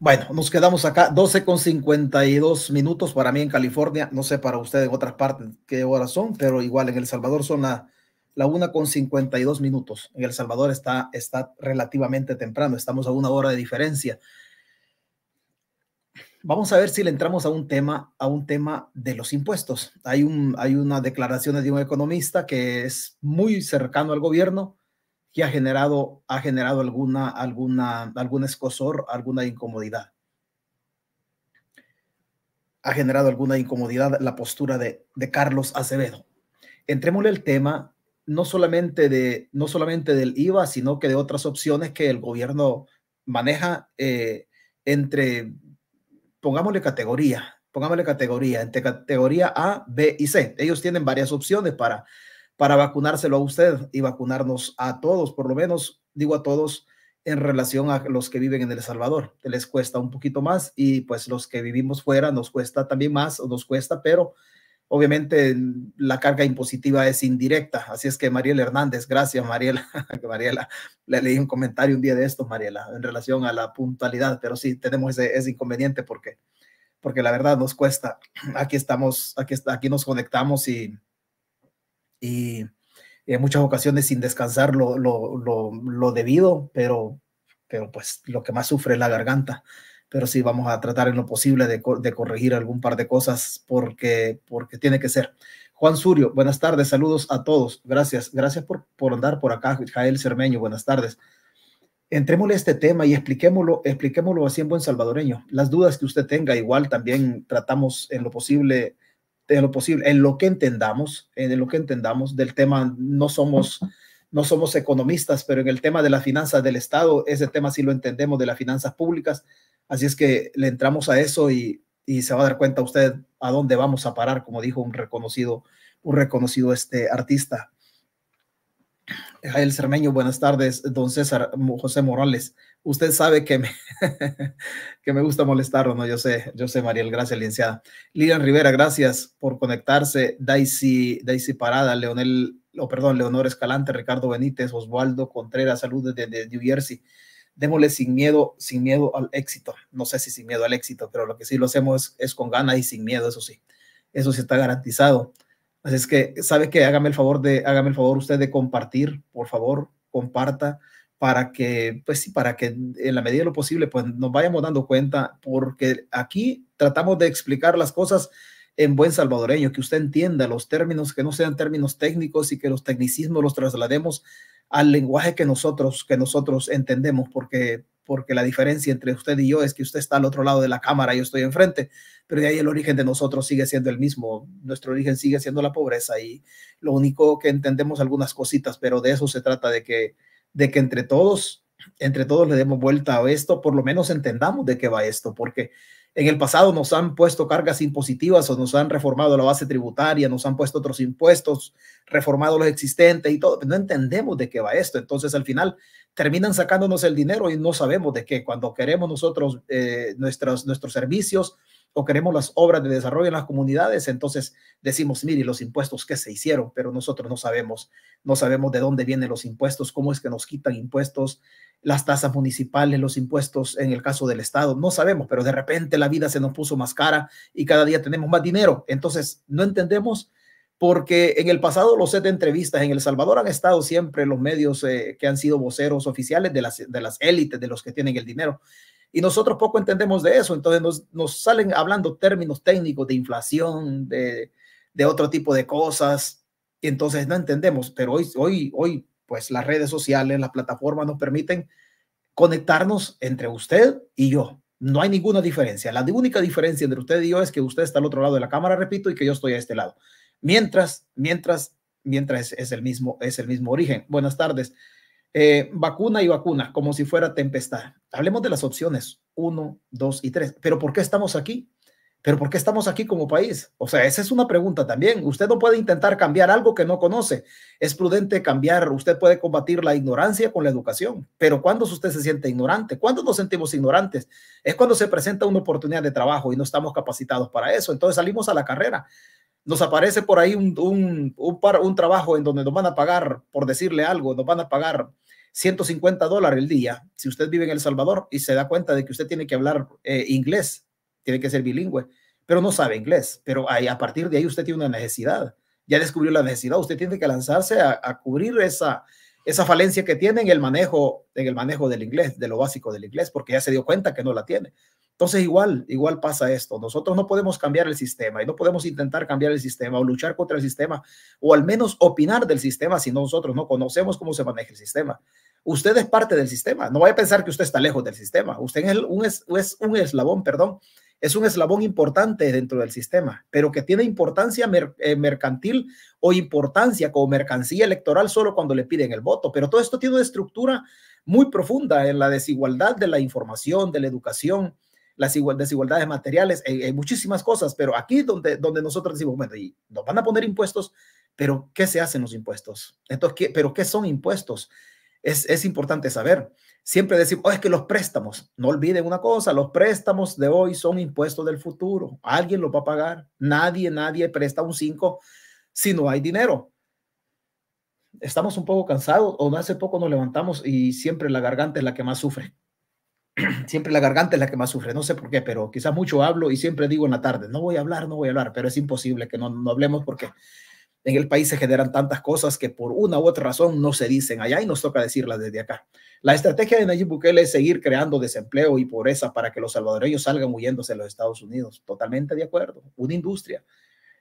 Bueno, nos quedamos acá 12 con 52 minutos para mí en California. No sé para ustedes en otras partes qué horas son, pero igual en El Salvador son la, la 1 con 52 minutos. En El Salvador está, está relativamente temprano, estamos a una hora de diferencia. Vamos a ver si le entramos a un tema, a un tema de los impuestos. Hay, un, hay una declaración de un economista que es muy cercano al gobierno ha generado, ha generado alguna, alguna, algún escosor, alguna incomodidad. Ha generado alguna incomodidad la postura de, Carlos Acevedo. Entrémosle el tema no solamente, de, no solamente del IVA, sino que de otras opciones que el gobierno maneja eh, entre, pongámosle categoría, pongámosle categoría, entre categoría A, B y C. Ellos tienen varias opciones para para vacunárselo a usted y vacunarnos a todos, por lo menos digo a todos en relación a los que viven en El Salvador. Les cuesta un poquito más y pues los que vivimos fuera nos cuesta también más o nos cuesta, pero obviamente la carga impositiva es indirecta. Así es que Mariela Hernández, gracias Mariela, Mariela, le leí un comentario un día de esto, Mariela, en relación a la puntualidad, pero sí, tenemos ese, inconveniente porque, porque la verdad nos cuesta. Aquí estamos, aquí, aquí nos conectamos y y en muchas ocasiones sin descansar lo, lo, debido, pero, pero pues lo que más sufre es la garganta. Pero sí vamos a tratar en lo posible de, corregir algún par de cosas porque, porque tiene que ser. Juan Surio, buenas tardes, saludos a todos. Gracias, gracias por, por andar por acá. Jael Cermeño, buenas tardes. Entrémosle a este tema y expliquémoslo, expliquémoslo así en buen salvadoreño. Las dudas que usted tenga, igual también tratamos en lo posible en lo posible, en lo que entendamos, en lo que entendamos del tema, no somos, no somos economistas, pero en el tema de la finanzas del Estado, ese tema sí lo entendemos, de las finanzas públicas, así es que le entramos a eso y, se va a dar cuenta usted a dónde vamos a parar, como dijo un reconocido, un reconocido este artista. Jael Cermeño, buenas tardes. Don César José Morales, usted sabe que me, que me gusta molestarlo, ¿no? Yo sé, yo sé, Mariel, gracias, licenciada. Lilian Rivera, gracias por conectarse. Daisy, Daisy Parada, Leonel, o perdón, Leonor Escalante, Ricardo Benítez, Oswaldo Contreras, saludos desde New Jersey. Démosle sin miedo, sin miedo al éxito. No sé si sin miedo al éxito, pero lo que sí lo hacemos es, con ganas y sin miedo, eso sí. Eso sí está garantizado. Así es que, ¿sabe que Hágame el favor de, hágame el favor usted de compartir, por favor, comparta para que, pues sí, para que en la medida de lo posible, pues nos vayamos dando cuenta, porque aquí tratamos de explicar las cosas en buen salvadoreño, que usted entienda los términos, que no sean términos técnicos y que los tecnicismos los traslademos al lenguaje que nosotros, que nosotros entendemos, porque, porque la diferencia entre usted y yo es que usted está al otro lado de la cámara, yo estoy enfrente, pero de ahí el origen de nosotros sigue siendo el mismo, nuestro origen sigue siendo la pobreza y lo único que entendemos algunas cositas, pero de eso se trata de que de que entre todos, entre todos le demos vuelta a esto, por lo menos entendamos de qué va esto, porque en el pasado nos han puesto cargas impositivas o nos han reformado la base tributaria, nos han puesto otros impuestos, reformado los existentes y todo, no entendemos de qué va esto. Entonces al final terminan sacándonos el dinero y no sabemos de qué. Cuando queremos nosotros eh, nuestros, nuestros servicios, o queremos las obras de desarrollo en las comunidades, entonces decimos, mire, los impuestos que se hicieron, pero nosotros no sabemos, no sabemos de dónde vienen los impuestos, cómo es que nos quitan impuestos, las tasas municipales, los impuestos en el caso del Estado, no sabemos, pero de repente la vida se nos puso más cara y cada día tenemos más dinero, entonces no entendemos porque en el pasado los set de entrevistas en El Salvador han estado siempre los medios eh, que han sido voceros oficiales de las, de las élites, de los que tienen el dinero. Y nosotros poco entendemos de eso, entonces nos, nos salen hablando términos técnicos de inflación, de, de otro tipo de cosas, y entonces no entendemos, pero hoy, hoy, hoy, pues las redes sociales, las plataformas nos permiten conectarnos entre usted y yo. No hay ninguna diferencia. La única diferencia entre usted y yo es que usted está al otro lado de la cámara, repito, y que yo estoy a este lado. Mientras, mientras, mientras es, el mismo, es el mismo origen. Buenas tardes. Eh, vacuna y vacuna, como si fuera tempestad. Hablemos de las opciones 1, 2 y 3. ¿Pero por qué estamos aquí? ¿Pero por qué estamos aquí como país? O sea, esa es una pregunta también. Usted no puede intentar cambiar algo que no conoce. Es prudente cambiar. Usted puede combatir la ignorancia con la educación. Pero ¿cuándo usted se siente ignorante? ¿Cuándo nos sentimos ignorantes? Es cuando se presenta una oportunidad de trabajo y no estamos capacitados para eso. Entonces salimos a la carrera. Nos aparece por ahí un, un, trabajo en donde nos van a pagar, por decirle algo, nos van a pagar 150 dólares el día. Si usted vive en El Salvador y se da cuenta de que usted tiene que hablar eh, inglés, tiene que ser bilingüe, pero no sabe inglés, pero a partir de ahí usted tiene una necesidad. Ya descubrió la necesidad, usted tiene que lanzarse a, a cubrir esa, esa falencia que tiene en el manejo en el manejo del inglés, de lo básico del inglés, porque ya se dio cuenta que no la tiene. Entonces igual, igual pasa esto. Nosotros no podemos cambiar el sistema y no podemos intentar cambiar el sistema o luchar contra el sistema o al menos opinar del sistema si nosotros no conocemos cómo se maneja el sistema. Usted es parte del sistema. No vaya a pensar que usted está lejos del sistema. Usted es un, es, un eslabón, perdón, es un eslabón importante dentro del sistema, pero que tiene importancia eh, mercantil o importancia como mercancía electoral solo cuando le piden el voto. Pero todo esto tiene una estructura muy profunda en la desigualdad de la información, de la educación, las desigualdades materiales, eh, eh, muchísimas cosas, pero aquí donde, donde nosotros decimos, bueno, y nos van a poner impuestos, pero ¿qué se hacen los impuestos? Entonces, ¿pero qué son impuestos? es, importante saber. Siempre decimos, oh, es que los préstamos, no olviden una cosa, los préstamos de hoy son impuestos del futuro. Alguien lo va a pagar. Nadie, nadie presta un 5 si no hay dinero. Estamos un poco cansados o hace poco nos levantamos y siempre la garganta es la que más sufre. siempre la garganta es la que más sufre. No sé por qué, pero quizás mucho hablo y siempre digo en la tarde, no voy a hablar, no voy a hablar, pero es imposible que no hablemos porque en el país se generan tantas cosas que por una u otra razón no se dicen allá y nos toca decirlas desde acá. La estrategia de Nayib Bukele es seguir creando desempleo y pobreza para que los salvadoreños salgan huyéndose de los Estados Unidos. Totalmente de acuerdo. Una industria,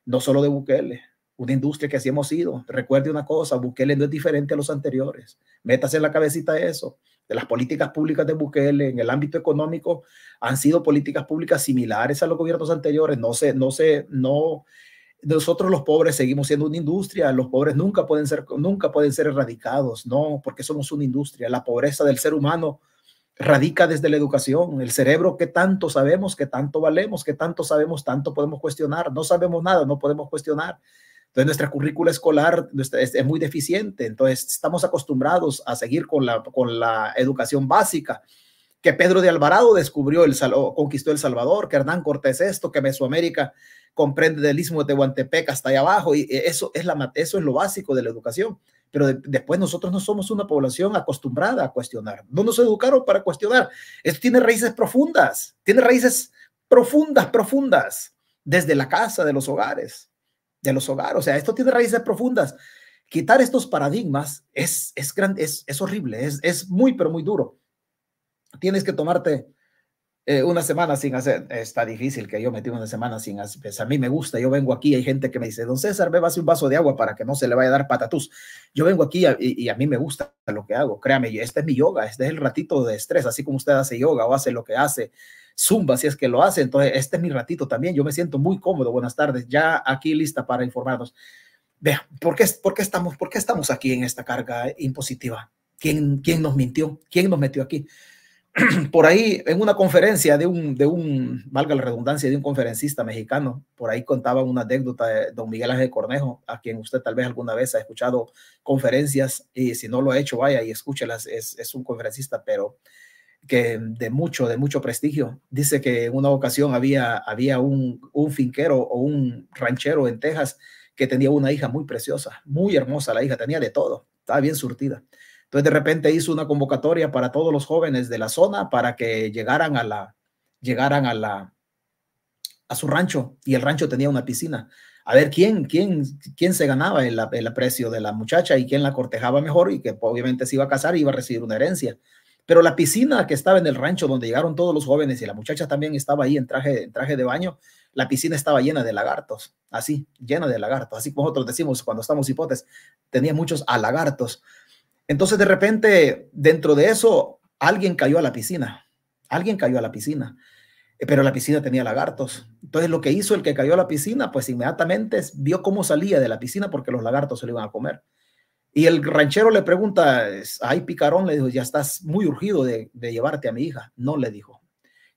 no solo de Bukele, una industria que así hemos sido. Recuerde una cosa, Bukele no es diferente a los anteriores. Métase en la cabecita eso. De las políticas públicas de Bukele en el ámbito económico han sido políticas públicas similares a los gobiernos anteriores. No sé, no sé, no nosotros los pobres seguimos siendo una industria, los pobres nunca pueden ser, nunca pueden ser erradicados, no, porque somos una industria. La pobreza del ser humano radica desde la educación, el cerebro que tanto sabemos, que tanto valemos, que tanto sabemos, tanto podemos cuestionar, no sabemos nada, no podemos cuestionar. Entonces nuestra currícula escolar es muy deficiente, entonces estamos acostumbrados a seguir con la, con la educación básica que Pedro de Alvarado descubrió el conquistó El Salvador, que Hernán Cortés esto, que Mesoamérica comprende del istmo de Tehuantepec hasta allá abajo, y eh, eso es, la, eso es lo básico de la educación. Pero después nosotros no somos una población acostumbrada a cuestionar, no nos educaron para cuestionar. Esto tiene raíces profundas, tiene raíces profundas, profundas, desde la casa, de los hogares, de los hogares, o sea, esto tiene raíces profundas. Quitar estos paradigmas es, es, es, es horrible, es, es muy, pero muy duro tienes que tomarte eh, una semana sin hacer. Está difícil que yo metí una semana sin hacer. Pues a mí me gusta, yo vengo aquí, hay gente que me dice, don César, bebas un vaso de agua para que no se le vaya a dar patatús. Yo vengo aquí y, a mí me gusta lo que hago. Créame, este es mi yoga, este es el ratito de estrés, así como usted hace yoga o hace lo que hace. Zumba, si es que lo hace. Entonces, este es mi ratito también. Yo me siento muy cómodo. Buenas tardes. Ya aquí lista para informarnos. Vea, ¿por qué, por qué estamos, por qué estamos aquí en esta carga impositiva? ¿Quién, ¿Quién nos mintió? ¿Quién nos metió aquí? por ahí en una conferencia de un, de un, valga la redundancia, de un conferencista mexicano, por ahí contaba una anécdota de don Miguel Ángel Cornejo, a quien usted tal vez alguna vez ha escuchado conferencias y si no lo ha hecho, vaya y escúchelas, es, un conferencista, pero que de mucho, de mucho prestigio. Dice que en una ocasión había, había un, un finquero o un ranchero en Texas que tenía una hija muy preciosa, muy hermosa la hija, tenía de todo, estaba bien surtida. Entonces de repente hizo una convocatoria para todos los jóvenes de la zona para que llegaran a la, llegaran a la, a su rancho y el rancho tenía una piscina. A ver quién, quién, quién se ganaba el, el aprecio de la muchacha y quién la cortejaba mejor y que pues, obviamente se iba a casar y iba a recibir una herencia. Pero la piscina que estaba en el rancho donde llegaron todos los jóvenes y la muchacha también estaba ahí en traje, en traje de baño, la piscina estaba llena de lagartos, así, llena de lagartos, así como nosotros decimos cuando estamos hipotes, tenía muchos alagartos. Entonces de repente, dentro de eso, alguien cayó a la piscina, alguien cayó a la piscina, eh, pero la piscina tenía lagartos. Entonces lo que hizo el que cayó a la piscina, pues inmediatamente vio cómo salía de la piscina porque los lagartos se lo iban a comer. Y el ranchero le pregunta, ay picarón, le dijo, ya estás muy urgido de, de llevarte a mi hija. No le dijo,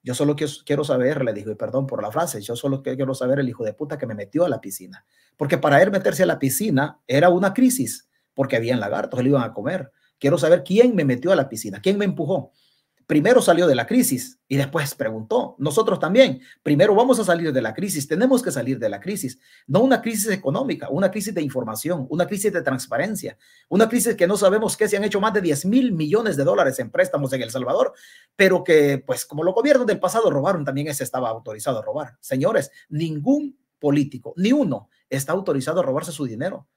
yo solo quiero saber, le dijo, y perdón por la frase, yo solo quiero saber el hijo de puta que me metió a la piscina. Porque para él meterse a la piscina era una crisis porque habían lagartos, él iban a comer. Quiero saber quién me metió a la piscina, quién me empujó. Primero salió de la crisis y después preguntó, nosotros también, primero vamos a salir de la crisis, tenemos que salir de la crisis, no una crisis económica, una crisis de información, una crisis de transparencia, una crisis que no sabemos qué se han hecho más de 10 mil millones de dólares en préstamos en El Salvador, pero que pues como los gobiernos del pasado robaron, también ese estaba autorizado a robar. Señores, ningún político, ni uno, está autorizado a robarse su dinero.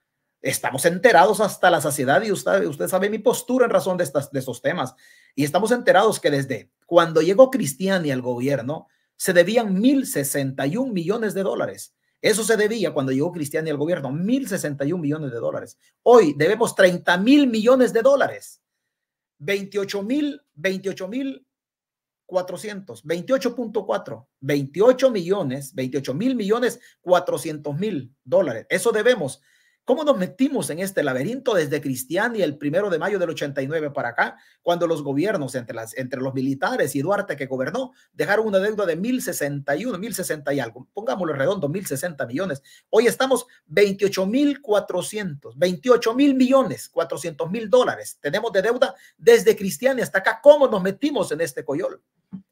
Estamos enterados hasta la saciedad y usted, usted sabe mi postura en razón de, estas, de estos temas. Y estamos enterados que desde cuando llegó Cristiani al gobierno, se debían 1.061 millones de dólares. Eso se debía cuando llegó Cristiani al gobierno, 1.061 millones de dólares. Hoy debemos 30 mil millones de dólares. 28 mil, 28 mil 400, 28.4, 28 millones, 28 mil millones, 400 mil dólares. Eso debemos. ¿Cómo nos metimos en este laberinto desde Cristiani el primero de mayo del 89 para acá, cuando los gobiernos entre, las, entre los militares y Duarte que gobernó dejaron una deuda de 1061, 1060 y algo, pongámoslo redondo, 1060 millones. Hoy estamos 28 mil 400, 28 mil millones, 400 mil dólares. Tenemos de deuda desde Cristiani hasta acá. ¿Cómo nos metimos en este coyol?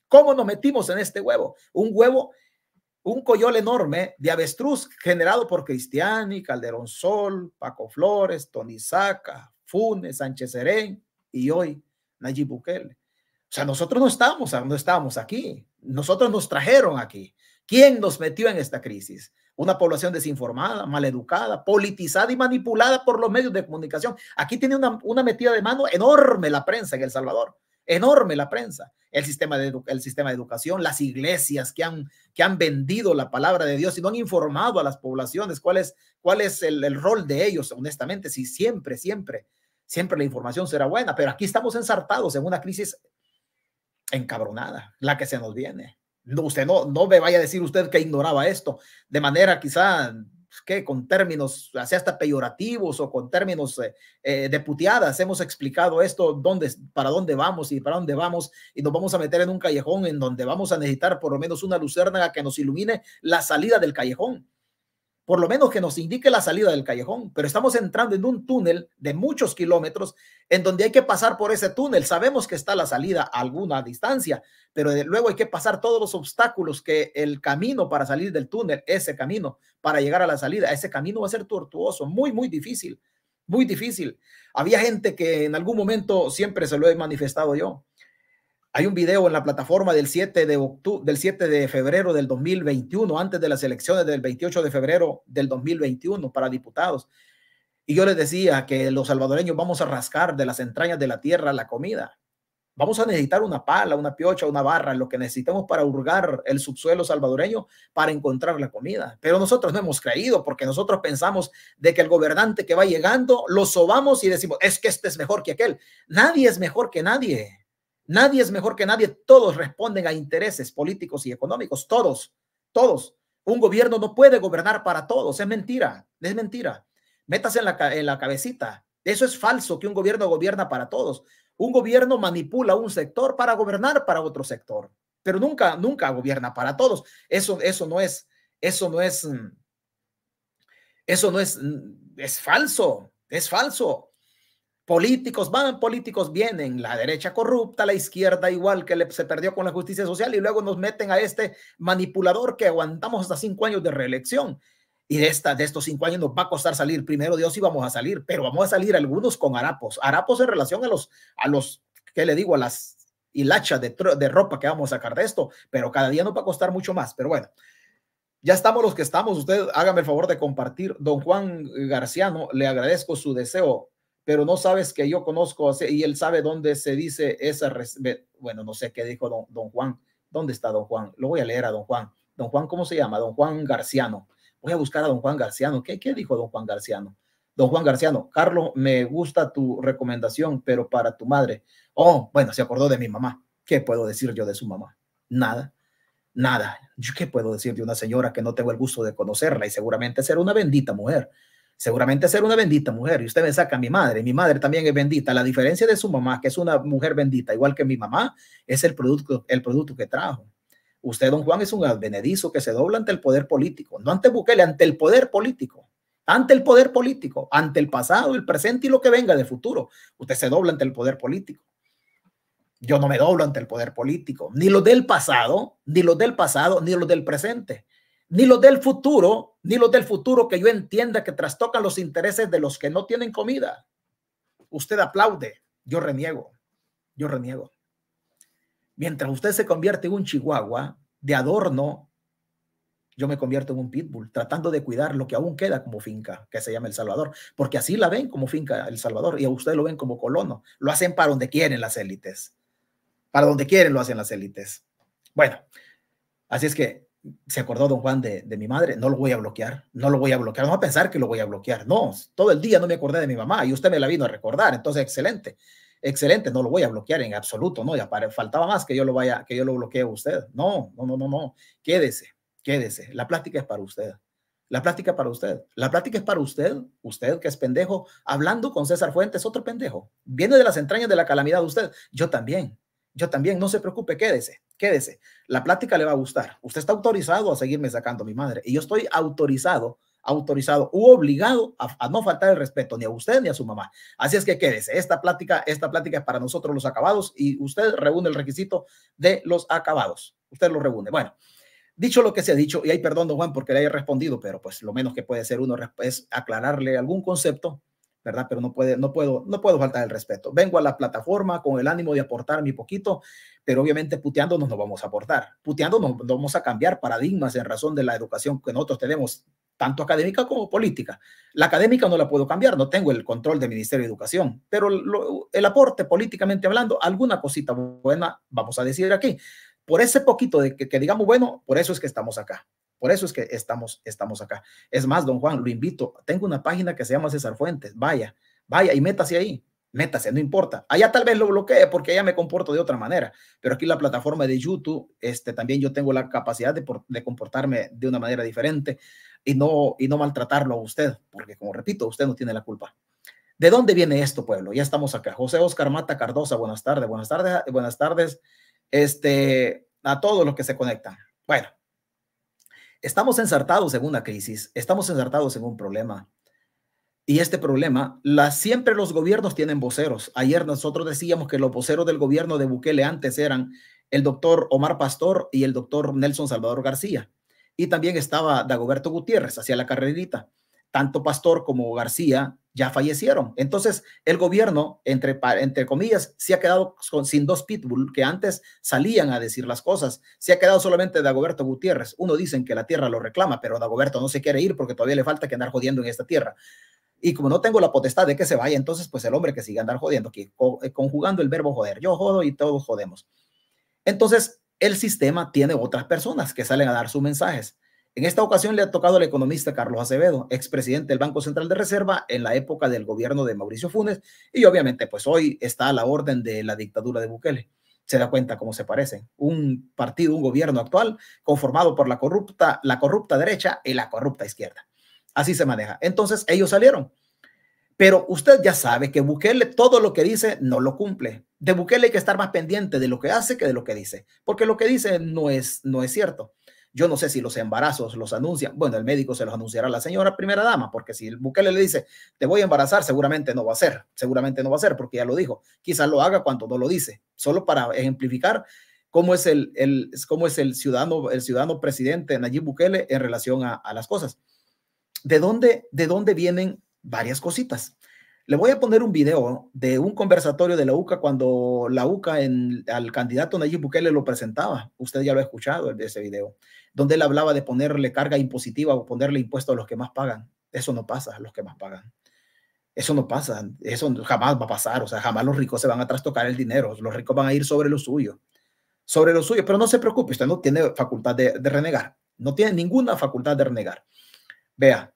¿Cómo nos metimos en este huevo? Un huevo un coyol enorme de avestruz generado por Cristiani, Calderón Sol, Paco Flores, Tony Saca, Funes, Sánchez Serén y hoy Nayib Bukele. O sea, nosotros no estamos, no aquí. Nosotros nos trajeron aquí. ¿Quién nos metió en esta crisis? Una población desinformada, maleducada, politizada y manipulada por los medios de comunicación. Aquí tiene una, una metida de mano enorme la prensa en El Salvador enorme la prensa, el sistema de, el sistema de educación, las iglesias que han, que han vendido la palabra de Dios y no han informado a las poblaciones cuál es, cuál es el, rol de ellos, honestamente, si siempre, siempre, siempre la información será buena, pero aquí estamos ensartados en una crisis encabronada, la que se nos viene. No, usted no, no me vaya a decir usted que ignoraba esto, de manera quizá pues, que con términos así hasta peyorativos o con términos eh, eh de puteadas, hemos explicado esto, dónde, para dónde vamos y para dónde vamos, y nos vamos a meter en un callejón en donde vamos a necesitar por lo menos una lucerna que nos ilumine la salida del callejón por lo menos que nos indique la salida del callejón, pero estamos entrando en un túnel de muchos kilómetros en donde hay que pasar por ese túnel. Sabemos que está la salida a alguna distancia, pero luego hay que pasar todos los obstáculos que el camino para salir del túnel, ese camino para llegar a la salida, ese camino va a ser tortuoso, muy, muy difícil, muy difícil. Había gente que en algún momento, siempre se lo he manifestado yo, hay un video en la plataforma del 7 de del 7 de febrero del 2021, antes de las elecciones del 28 de febrero del 2021 para diputados. Y yo les decía que los salvadoreños vamos a rascar de las entrañas de la tierra la comida. Vamos a necesitar una pala, una piocha, una barra, lo que necesitamos para hurgar el subsuelo salvadoreño para encontrar la comida. Pero nosotros no hemos creído porque nosotros pensamos de que el gobernante que va llegando lo sobamos y decimos, es que este es mejor que aquel. Nadie es mejor que nadie. Nadie es mejor que nadie, todos responden a intereses políticos y económicos, todos, todos. Un gobierno no puede gobernar para todos, es mentira, es mentira. Métase en la, en la cabecita, eso es falso, que un gobierno gobierna para todos. Un gobierno manipula un sector para gobernar para otro sector, pero nunca, nunca gobierna para todos. Eso, eso no es, eso no es, mm, eso no es, mm, es falso, es falso. Políticos van, políticos vienen, la derecha corrupta, la izquierda igual que se perdió con la justicia social y luego nos meten a este manipulador que aguantamos hasta cinco años de reelección. Y de, esta, de estos cinco años nos va a costar salir. Primero Dios y vamos a salir, pero vamos a salir algunos con harapos. Harapos en relación a los, a los, ¿qué le digo? A las hilachas de, de ropa que vamos a sacar de esto, pero cada día nos va a costar mucho más. Pero bueno, ya estamos los que estamos. Usted hágame el favor de compartir. Don Juan Garciano, le agradezco su deseo pero no sabes que yo conozco y él sabe dónde se dice esa, bueno, no sé qué dijo don, Juan, ¿dónde está don Juan? Lo voy a leer a don Juan. Don Juan, ¿cómo se llama? Don Juan Garciano. Voy a buscar a don Juan Garciano. ¿Qué, qué dijo don Juan Garciano? Don Juan Garciano, Carlos, me gusta tu recomendación, pero para tu madre. Oh, bueno, se acordó de mi mamá. ¿Qué puedo decir yo de su mamá? Nada, nada. qué puedo decir de una señora que no tengo el gusto de conocerla y seguramente será una bendita mujer? seguramente ser una bendita mujer. Y usted me saca a mi madre, mi madre también es bendita. La diferencia de su mamá, que es una mujer bendita, igual que mi mamá, es el producto, el producto que trajo. Usted, don Juan, es un advenedizo que se dobla ante el poder político, no ante Bukele, ante el poder político, ante el poder político, ante el pasado, el presente y lo que venga de futuro. Usted se dobla ante el poder político. Yo no me doblo ante el poder político, ni los del pasado, ni los del pasado, ni los del presente ni los del futuro, ni los del futuro que yo entienda que trastocan los intereses de los que no tienen comida. Usted aplaude, yo reniego, yo reniego. Mientras usted se convierte en un chihuahua de adorno, yo me convierto en un pitbull, tratando de cuidar lo que aún queda como finca, que se llama El Salvador, porque así la ven como finca El Salvador y a usted lo ven como colono. Lo hacen para donde quieren las élites, para donde quieren lo hacen las élites. Bueno, así es que se acordó don Juan de, mi madre, no lo voy a bloquear, no lo voy a bloquear, no va a pensar que lo voy a bloquear, no, todo el día no me acordé de mi mamá y usted me la vino a recordar, entonces excelente, excelente, no lo voy a bloquear en absoluto, no, ya faltaba más que yo lo vaya, que yo lo bloquee a usted, no, no, no, no, no, quédese, quédese, la plática es para usted, la plática para usted, la plática es para usted, usted que es pendejo, hablando con César Fuentes, otro pendejo, viene de las entrañas de la calamidad de usted, yo también, yo también, no se preocupe, quédese, quédese. La plática le va a gustar. Usted está autorizado a seguirme sacando a mi madre. Y yo estoy autorizado, autorizado u obligado a, no faltar el respeto ni a usted ni a su mamá. Así es que quédese. Esta plática, esta plática es para nosotros los acabados y usted reúne el requisito de los acabados. Usted lo reúne. Bueno. Dicho lo que se ha dicho, y hay perdón, don Juan, porque le haya respondido, pero pues lo menos que puede ser uno es aclararle algún concepto ¿verdad? Pero no, puede, no, puedo, no puedo faltar el respeto. Vengo a la plataforma con el ánimo de aportar mi poquito, pero obviamente puteándonos no vamos a aportar. Puteándonos no vamos a cambiar paradigmas en razón de la educación que nosotros tenemos, tanto académica como política. La académica no la puedo cambiar, no tengo el control del Ministerio de Educación, pero el aporte políticamente hablando, alguna cosita buena vamos a decir aquí. Por ese poquito de que digamos, bueno, por eso es que estamos acá. Por eso es que estamos, estamos acá. Es más, don Juan, lo invito. Tengo una página que se llama César Fuentes. Vaya, vaya y métase ahí. Métase, no importa. Allá tal vez lo bloquee porque allá me comporto de otra manera. Pero aquí la plataforma de YouTube, este, también yo tengo la capacidad de, comportarme de una manera diferente y no, y no maltratarlo a usted, porque como repito, usted no tiene la culpa. ¿De dónde viene esto, pueblo? Ya estamos acá. José Oscar Mata Cardosa, buenas tardes, buenas tardes, buenas tardes este, a todos los que se conectan. Bueno, estamos ensartados en una crisis, estamos ensartados en un problema. Y este problema, la, siempre los gobiernos tienen voceros. Ayer nosotros decíamos que los voceros del gobierno de Bukele antes eran el doctor Omar Pastor y el doctor Nelson Salvador García. Y también estaba Dagoberto Gutiérrez, hacia la carrerita. Tanto Pastor como García ya fallecieron. Entonces, el gobierno, entre, entre comillas, se ha quedado sin dos pitbull que antes salían a decir las cosas. Se ha quedado solamente Dagoberto Gutiérrez. Uno dicen que la tierra lo reclama, pero Dagoberto no se quiere ir porque todavía le falta que andar jodiendo en esta tierra. Y como no tengo la potestad de que se vaya, entonces pues el hombre que sigue andar jodiendo, que eh, conjugando el verbo joder, yo jodo y todos jodemos. Entonces, el sistema tiene otras personas que salen a dar sus mensajes. En esta ocasión le ha tocado al economista Carlos Acevedo, expresidente del Banco Central de Reserva en la época del gobierno de Mauricio Funes y obviamente pues hoy está a la orden de la dictadura de Bukele. Se da cuenta cómo se parecen. Un partido, un gobierno actual conformado por la corrupta, la corrupta derecha y la corrupta izquierda. Así se maneja. Entonces ellos salieron. Pero usted ya sabe que Bukele todo lo que dice no lo cumple. De Bukele hay que estar más pendiente de lo que hace que de lo que dice, porque lo que dice no es, no es cierto. Yo no sé si los embarazos los anuncian. Bueno, el médico se los anunciará a la señora primera dama, porque si el Bukele le dice, te voy a embarazar, seguramente no va a ser, seguramente no va a ser, porque ya lo dijo. Quizás lo haga cuando no lo dice, solo para ejemplificar cómo es el, es el ciudadano, el ciudadano presidente Nayib Bukele en relación a, a las cosas. ¿De dónde, ¿De dónde vienen varias cositas? Le voy a poner un video de un conversatorio de la UCA cuando la UCA en, al candidato Nayib Bukele lo presentaba. Usted ya lo ha escuchado de ese video, donde él hablaba de ponerle carga impositiva o ponerle impuesto a los que más pagan. Eso no pasa, a los que más pagan. Eso no pasa, eso jamás va a pasar. O sea, jamás los ricos se van a trastocar el dinero. Los ricos van a ir sobre lo suyo, sobre lo suyo. Pero no se preocupe, usted no tiene facultad de, de renegar. No tiene ninguna facultad de renegar. Vea,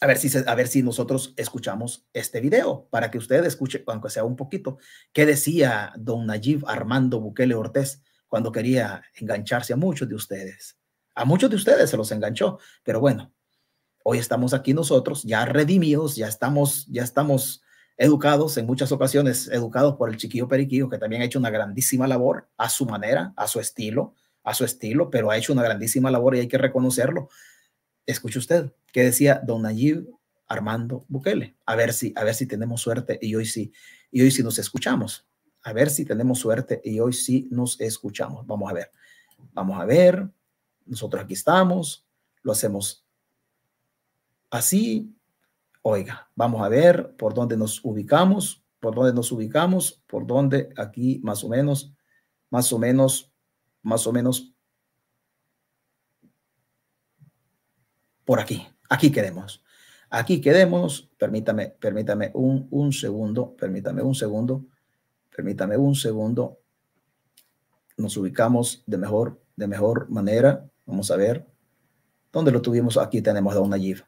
a ver, si a ver si nosotros escuchamos este video, para que ustedes escuchen, aunque sea un poquito, qué decía don Nayib Armando Bukele Ortés cuando quería engancharse a muchos de ustedes. A muchos de ustedes se los enganchó, pero bueno, hoy estamos aquí nosotros, ya redimidos, ya estamos, ya estamos educados, en muchas ocasiones educados por el chiquillo Periquillo, que también ha hecho una grandísima labor a su manera, a su estilo, a su estilo, pero ha hecho una grandísima labor y hay que reconocerlo escuche usted, ¿qué decía don Nayib Armando Bukele. A ver si, a ver si tenemos suerte y hoy sí, y hoy sí nos escuchamos. A ver si tenemos suerte y hoy sí nos escuchamos. Vamos a ver. Vamos a ver. Nosotros aquí estamos. Lo hacemos así. Oiga, vamos a ver por dónde nos ubicamos, por dónde nos ubicamos, por dónde aquí más o menos, más o menos, más o menos por aquí. Aquí quedemos. Aquí quedemos. Permítame, permítame un, un segundo, permítame un segundo, permítame un segundo. Nos ubicamos de mejor, de mejor manera. Vamos a ver. ¿Dónde lo tuvimos? Aquí tenemos a Don Nayib,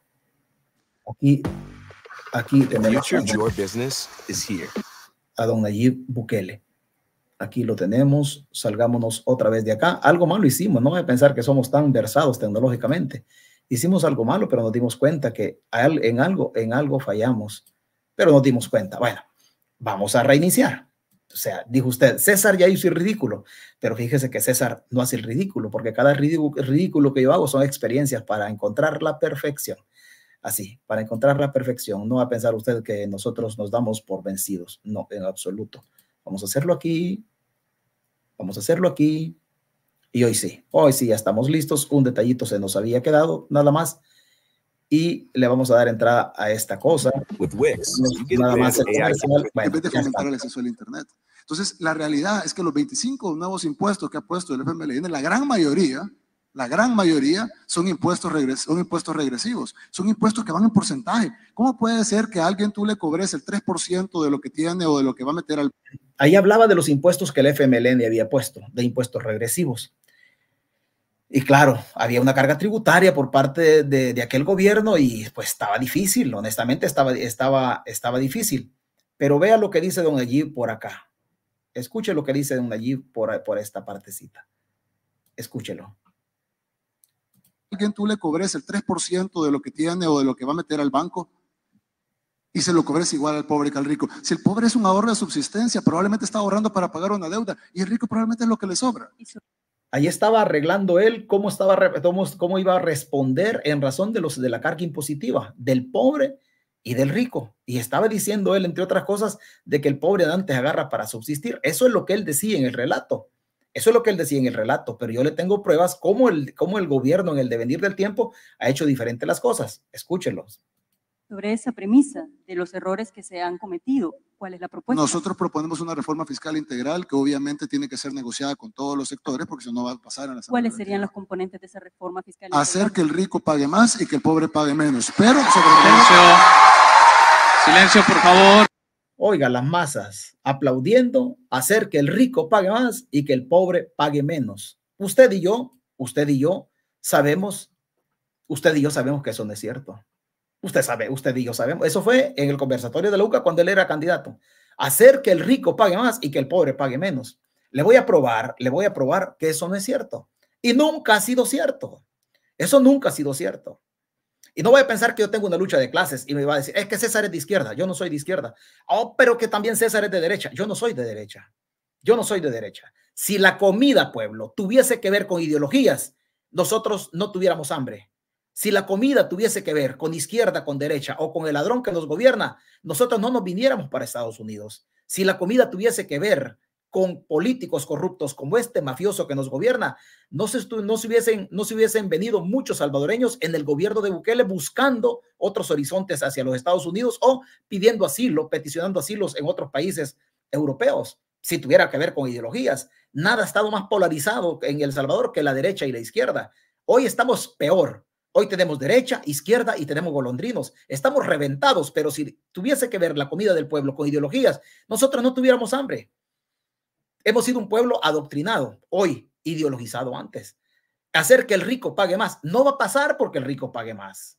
Aquí, aquí tenemos a, your a don Nayib Bukele. Aquí lo tenemos, salgámonos otra vez de acá. Algo malo hicimos, no que pensar que somos tan versados tecnológicamente hicimos algo malo, pero nos dimos cuenta que en algo, en algo fallamos, pero nos dimos cuenta. Bueno, vamos a reiniciar. O sea, dijo usted, César ya hizo el ridículo, pero fíjese que César no hace el ridículo, porque cada ridículo que yo hago son experiencias para encontrar la perfección. Así, para encontrar la perfección, no va a pensar usted que nosotros nos damos por vencidos, no, en absoluto. Vamos a hacerlo aquí, vamos a hacerlo aquí, y hoy sí, hoy sí ya estamos listos. Un detallito se nos había quedado, nada más. Y le vamos a dar entrada a esta cosa. With Wix, nada más. Internet. Entonces, la realidad es que los 25 nuevos impuestos que ha puesto el FMLN, la gran mayoría, la gran mayoría son impuestos, son impuestos regresivos, son impuestos que van en porcentaje. ¿Cómo puede ser que a alguien tú le cobres el 3% de lo que tiene o de lo que va a meter al... Ahí hablaba de los impuestos que el FMLN había puesto, de impuestos regresivos. Y claro, había una carga tributaria por parte de, aquel gobierno y pues estaba difícil, honestamente estaba, estaba, estaba difícil. Pero vea lo que dice don allí por acá. Escuche lo que dice don allí por, esta partecita. Escúchelo. Alguien tú le cobres el 3% de lo que tiene o de lo que va a meter al banco y se lo cobres igual al pobre que al rico. Si el pobre es un ahorro de subsistencia, probablemente está ahorrando para pagar una deuda y el rico probablemente es lo que le sobra. Ahí estaba arreglando él cómo, estaba, cómo iba a responder en razón de, los, de la carga impositiva del pobre y del rico. Y estaba diciendo él, entre otras cosas, de que el pobre antes agarra para subsistir. Eso es lo que él decía en el relato. Eso es lo que él decía en el relato, pero yo le tengo pruebas cómo el, cómo el gobierno en el devenir del tiempo ha hecho diferente las cosas. Escúchenlos sobre esa premisa de los errores que se han cometido. ¿Cuál es la propuesta? Nosotros proponemos una reforma fiscal integral que obviamente tiene que ser negociada con todos los sectores porque si no va a pasar en la ¿Cuáles serían los componentes de esa reforma fiscal? Hacer que el rico pague más y que el pobre pague menos. Pero sobre silencio, silencio, por favor. Oiga, las masas aplaudiendo, hacer que el rico pague más y que el pobre pague menos. Usted y yo, usted y yo sabemos, usted y yo sabemos que eso no es cierto. Usted sabe, usted y yo sabemos. Eso fue en el conversatorio de Luca cuando él era candidato. Hacer que el rico pague más y que el pobre pague menos. Le voy a probar, le voy a probar que eso no es cierto. Y nunca ha sido cierto. Eso nunca ha sido cierto. Y no voy a pensar que yo tengo una lucha de clases y me va a decir, es que César es de izquierda, yo no soy de izquierda. Oh, pero que también César es de derecha. Yo no soy de derecha. Yo no soy de derecha. Si la comida, pueblo, tuviese que ver con ideologías, nosotros no tuviéramos hambre. Si la comida tuviese que ver con izquierda, con derecha o con el ladrón que nos gobierna, nosotros no nos viniéramos para Estados Unidos. Si la comida tuviese que ver con políticos corruptos como este mafioso que nos gobierna, no se, no hubiesen, no se hubiesen venido muchos salvadoreños en el gobierno de Bukele buscando otros horizontes hacia los Estados Unidos o pidiendo asilo, peticionando asilos en otros países europeos, si tuviera que ver con ideologías. Nada ha estado más polarizado en El Salvador que la derecha y la izquierda. Hoy estamos peor Hoy tenemos derecha, izquierda y tenemos golondrinos. Estamos reventados, pero si tuviese que ver la comida del pueblo con ideologías, nosotros no tuviéramos hambre. Hemos sido un pueblo adoctrinado hoy, ideologizado antes. Hacer que el rico pague más. No va a pasar porque el rico pague más.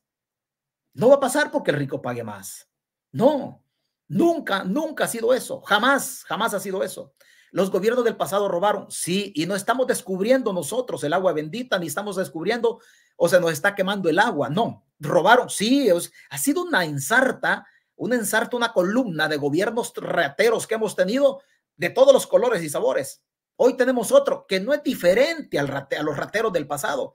No va a pasar porque el rico pague más. No, nunca, nunca ha sido eso. Jamás, jamás ha sido eso. Los gobiernos del pasado robaron, sí, y no estamos descubriendo nosotros el agua bendita, ni estamos descubriendo, o se nos está quemando el agua, no, robaron, sí, ha sido una ensarta, una ensarta, una columna de gobiernos rateros que hemos tenido de todos los colores y sabores. Hoy tenemos otro que no es diferente al a los rateros del pasado.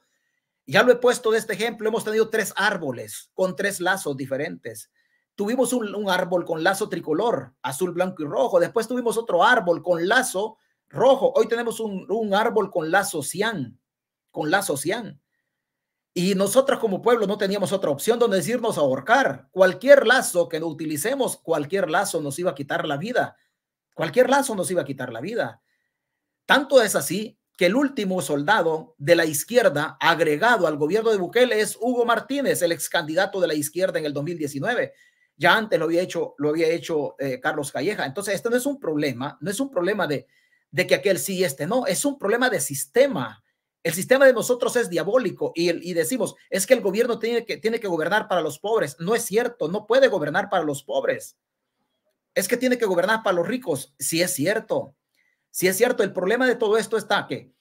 Ya lo he puesto de este ejemplo, hemos tenido tres árboles con tres lazos diferentes. Tuvimos un, árbol con lazo tricolor, azul, blanco y rojo. Después tuvimos otro árbol con lazo rojo. Hoy tenemos un, un, árbol con lazo cian, con lazo cian. Y nosotros como pueblo no teníamos otra opción donde decirnos ahorcar. Cualquier lazo que no utilicemos, cualquier lazo nos iba a quitar la vida. Cualquier lazo nos iba a quitar la vida. Tanto es así que el último soldado de la izquierda agregado al gobierno de Bukele es Hugo Martínez, el ex candidato de la izquierda en el 2019. Ya antes lo había hecho, lo había hecho eh, Carlos Calleja. Entonces, esto no es un problema, no es un problema de, de que aquel sí y este no, es un problema de sistema. El sistema de nosotros es diabólico y, y, decimos, es que el gobierno tiene que, tiene que gobernar para los pobres. No es cierto, no puede gobernar para los pobres. Es que tiene que gobernar para los ricos. Sí es cierto, sí es cierto. El problema de todo esto está que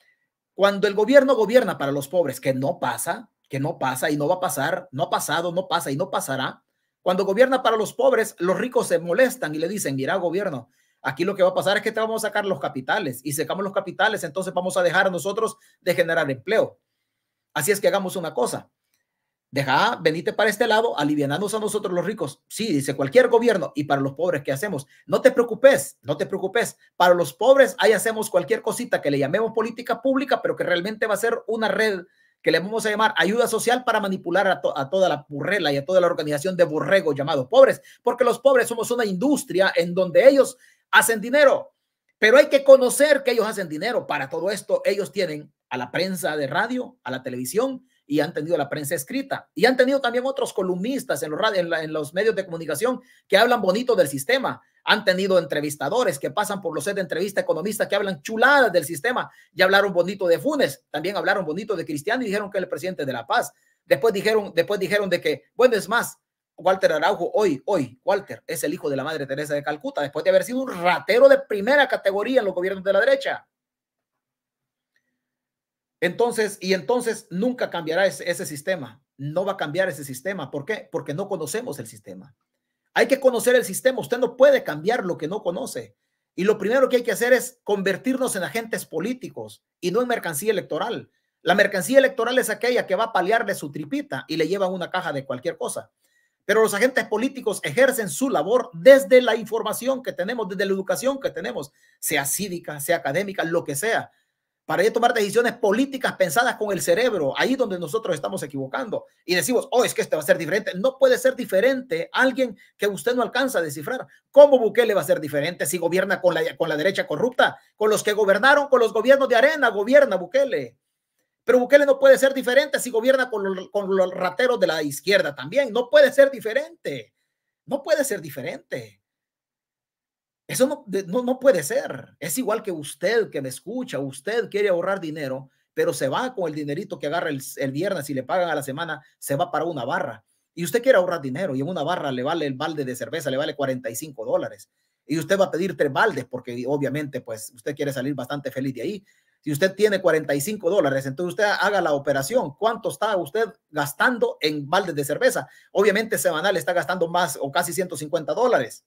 cuando el gobierno gobierna para los pobres, que no pasa, que no pasa y no va a pasar, no ha pasado, no pasa y no pasará, cuando gobierna para los pobres, los ricos se molestan y le dicen, mira, gobierno, aquí lo que va a pasar es que te vamos a sacar los capitales y secamos los capitales, entonces vamos a dejar a nosotros de generar empleo. Así es que hagamos una cosa. Deja, venite para este lado, aliviándonos a nosotros los ricos. Sí, dice cualquier gobierno. Y para los pobres, ¿qué hacemos? No te preocupes, no te preocupes. Para los pobres, ahí hacemos cualquier cosita que le llamemos política pública, pero que realmente va a ser una red que le vamos a llamar ayuda social para manipular a, toda la burrela y a toda la organización de borrego llamado pobres, porque los pobres somos una industria en donde ellos hacen dinero, pero hay que conocer que ellos hacen dinero. Para todo esto, ellos tienen a la prensa de radio, a la televisión, y han tenido la prensa escrita. Y han tenido también otros columnistas en, los medios de comunicación que hablan bonito del sistema, han tenido entrevistadores que pasan por los set de entrevista, economistas que hablan chuladas del sistema, ya hablaron bonito de Funes, también hablaron bonito de Cristiano y dijeron que el presidente de La Paz. Después dijeron, después dijeron de que, bueno, es más, Walter Araujo, hoy, hoy, Walter es el hijo de la Madre Teresa de Calcuta, después de haber sido un ratero de primera categoría en los gobiernos de la derecha. Entonces, y entonces nunca cambiará ese, ese sistema, no va a cambiar ese sistema. ¿Por qué? Porque no conocemos el sistema. Hay que conocer el sistema. Usted no puede cambiar lo que no conoce. Y lo primero que hay que hacer es convertirnos en agentes políticos y no en mercancía electoral. La mercancía electoral es aquella que va a paliarle su tripita y le lleva una caja de cualquier cosa. Pero los agentes políticos ejercen su labor desde la información que tenemos, desde la educación que tenemos, sea cívica, sea académica, lo que sea para tomar decisiones políticas pensadas con el cerebro, ahí donde nosotros estamos equivocando y decimos, oh, es que este va a ser diferente. No puede ser diferente alguien que usted no alcanza a descifrar. ¿Cómo Bukele va a ser diferente si gobierna con la, con la derecha corrupta? Con los que gobernaron, con los gobiernos de arena, gobierna Bukele. Pero Bukele no puede ser diferente si gobierna con, con los rateros de la izquierda también. No puede ser diferente. No puede ser diferente. Eso no, no, no, puede ser. Es igual que usted que me escucha, usted quiere ahorrar dinero, pero se va con el dinerito que agarra el, viernes y le pagan a la semana, se va para una barra. Y usted quiere ahorrar dinero y en una barra le vale el balde de cerveza, le vale 45 dólares. Y usted va a pedir tres baldes porque obviamente pues usted quiere salir bastante feliz de ahí. Si usted tiene 45 dólares, entonces usted haga la operación. ¿Cuánto está usted gastando en baldes de cerveza? Obviamente semanal está gastando más o casi 150 dólares.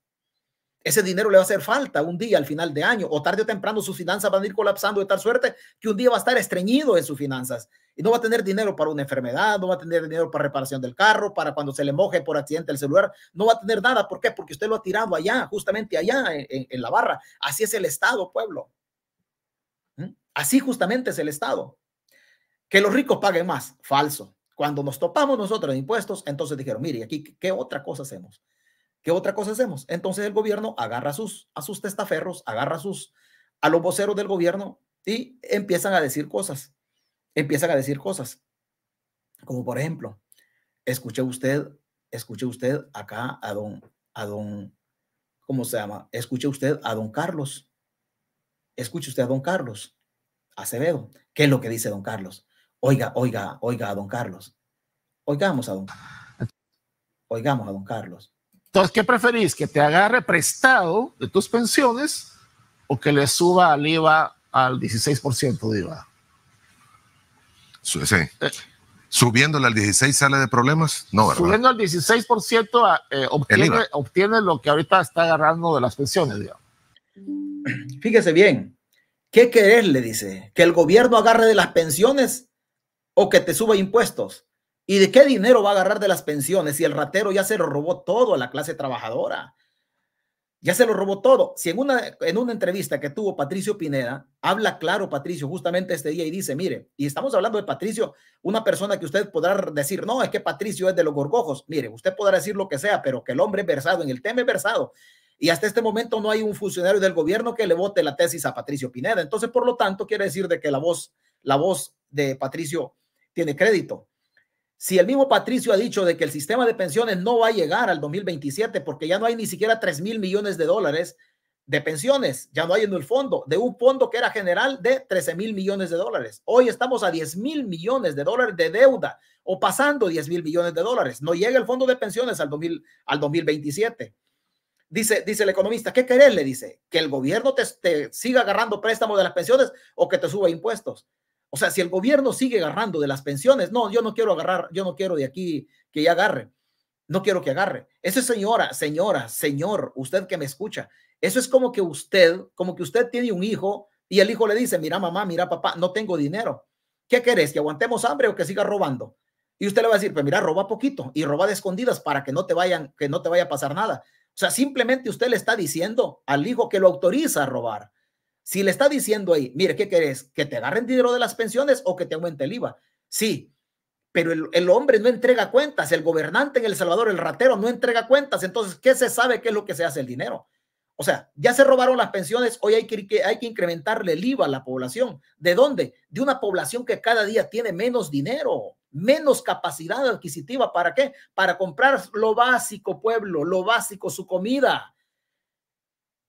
Ese dinero le va a hacer falta un día al final de año, o tarde o temprano sus finanzas van a ir colapsando de tal suerte que un día va a estar estreñido en sus finanzas y no va a tener dinero para una enfermedad, no va a tener dinero para reparación del carro, para cuando se le moje por accidente el celular, no va a tener nada. ¿Por qué? Porque usted lo ha tirado allá, justamente allá en, la barra. Así es el Estado, pueblo. ¿Mm? Así justamente es el Estado. Que los ricos paguen más, falso. Cuando nos topamos nosotros de impuestos, entonces dijeron, mire, aquí, ¿qué otra cosa hacemos? ¿Qué otra cosa hacemos? Entonces el gobierno agarra sus, a sus testaferros, agarra a, sus, a los voceros del gobierno y empiezan a decir cosas. Empiezan a decir cosas. Como por ejemplo, escuche usted, escuche usted acá a don, a don, ¿cómo se llama? Escuche usted a don Carlos. Escuche usted a don Carlos Acevedo. ¿Qué es lo que dice don Carlos? Oiga, oiga, oiga a don Carlos. Oigamos a don, oigamos a don Carlos. Entonces, ¿qué preferís? ¿Que te agarre prestado de tus pensiones o que le suba al IVA al 16% de IVA? Sí. Eh. ¿Subiéndole al 16 sale de problemas? No, ¿verdad? Subiendo al 16% ah, eh, obtiene, obtiene, lo que ahorita está agarrando de las pensiones, Fíjese bien, ¿qué querés? Le dice, ¿que el gobierno agarre de las pensiones o que te suba impuestos? ¿Y de qué dinero va a agarrar de las pensiones si el ratero ya se lo robó todo a la clase trabajadora? Ya se lo robó todo. Si en una, en una entrevista que tuvo Patricio Pineda, habla claro Patricio justamente este día y dice, mire, y estamos hablando de Patricio, una persona que usted podrá decir, no, es que Patricio es de los gorgojos. Mire, usted podrá decir lo que sea, pero que el hombre es versado, en el tema es versado. Y hasta este momento no hay un funcionario del gobierno que le vote la tesis a Patricio Pineda. Entonces, por lo tanto, quiere decir de que la voz, la voz de Patricio tiene crédito. Si el mismo Patricio ha dicho de que el sistema de pensiones no va a llegar al 2027 porque ya no hay ni siquiera 3 mil millones de dólares de pensiones, ya no hay en el fondo, de un fondo que era general de 13 mil millones de dólares. Hoy estamos a 10 mil millones de dólares de deuda o pasando 10 mil millones de dólares. No llega el fondo de pensiones al, 2000, al 2027. Dice, dice el economista, ¿qué querés? Le dice, que el gobierno te siga agarrando préstamos de las pensiones o que te suba impuestos. O sea, si el gobierno sigue agarrando de las pensiones, no, yo no quiero agarrar, yo no quiero de aquí que ya agarre. No quiero que agarre. Eso es señora, señora, señor, usted que me escucha. Eso es como que usted, como que usted tiene un hijo y el hijo le dice, mira mamá, mira papá, no tengo dinero. ¿Qué querés? ¿Que aguantemos hambre o que siga robando? Y usted le va a decir, pues mira, roba poquito y roba de escondidas para que no te vayan, que no te vaya a pasar nada. O sea, simplemente usted le está diciendo al hijo que lo autoriza a robar. Si le está diciendo ahí, mire, ¿qué querés? ¿Que te agarren dinero de las pensiones o que te aumente el IVA? Sí, pero el, hombre no entrega cuentas, el gobernante en El Salvador, el ratero, no entrega cuentas. Entonces, ¿qué se sabe qué es lo que se hace el dinero? O sea, ya se robaron las pensiones, hoy hay que, hay que incrementarle el IVA a la población. ¿De dónde? De una población que cada día tiene menos dinero, menos capacidad adquisitiva. ¿Para qué? Para comprar lo básico, pueblo, lo básico, su comida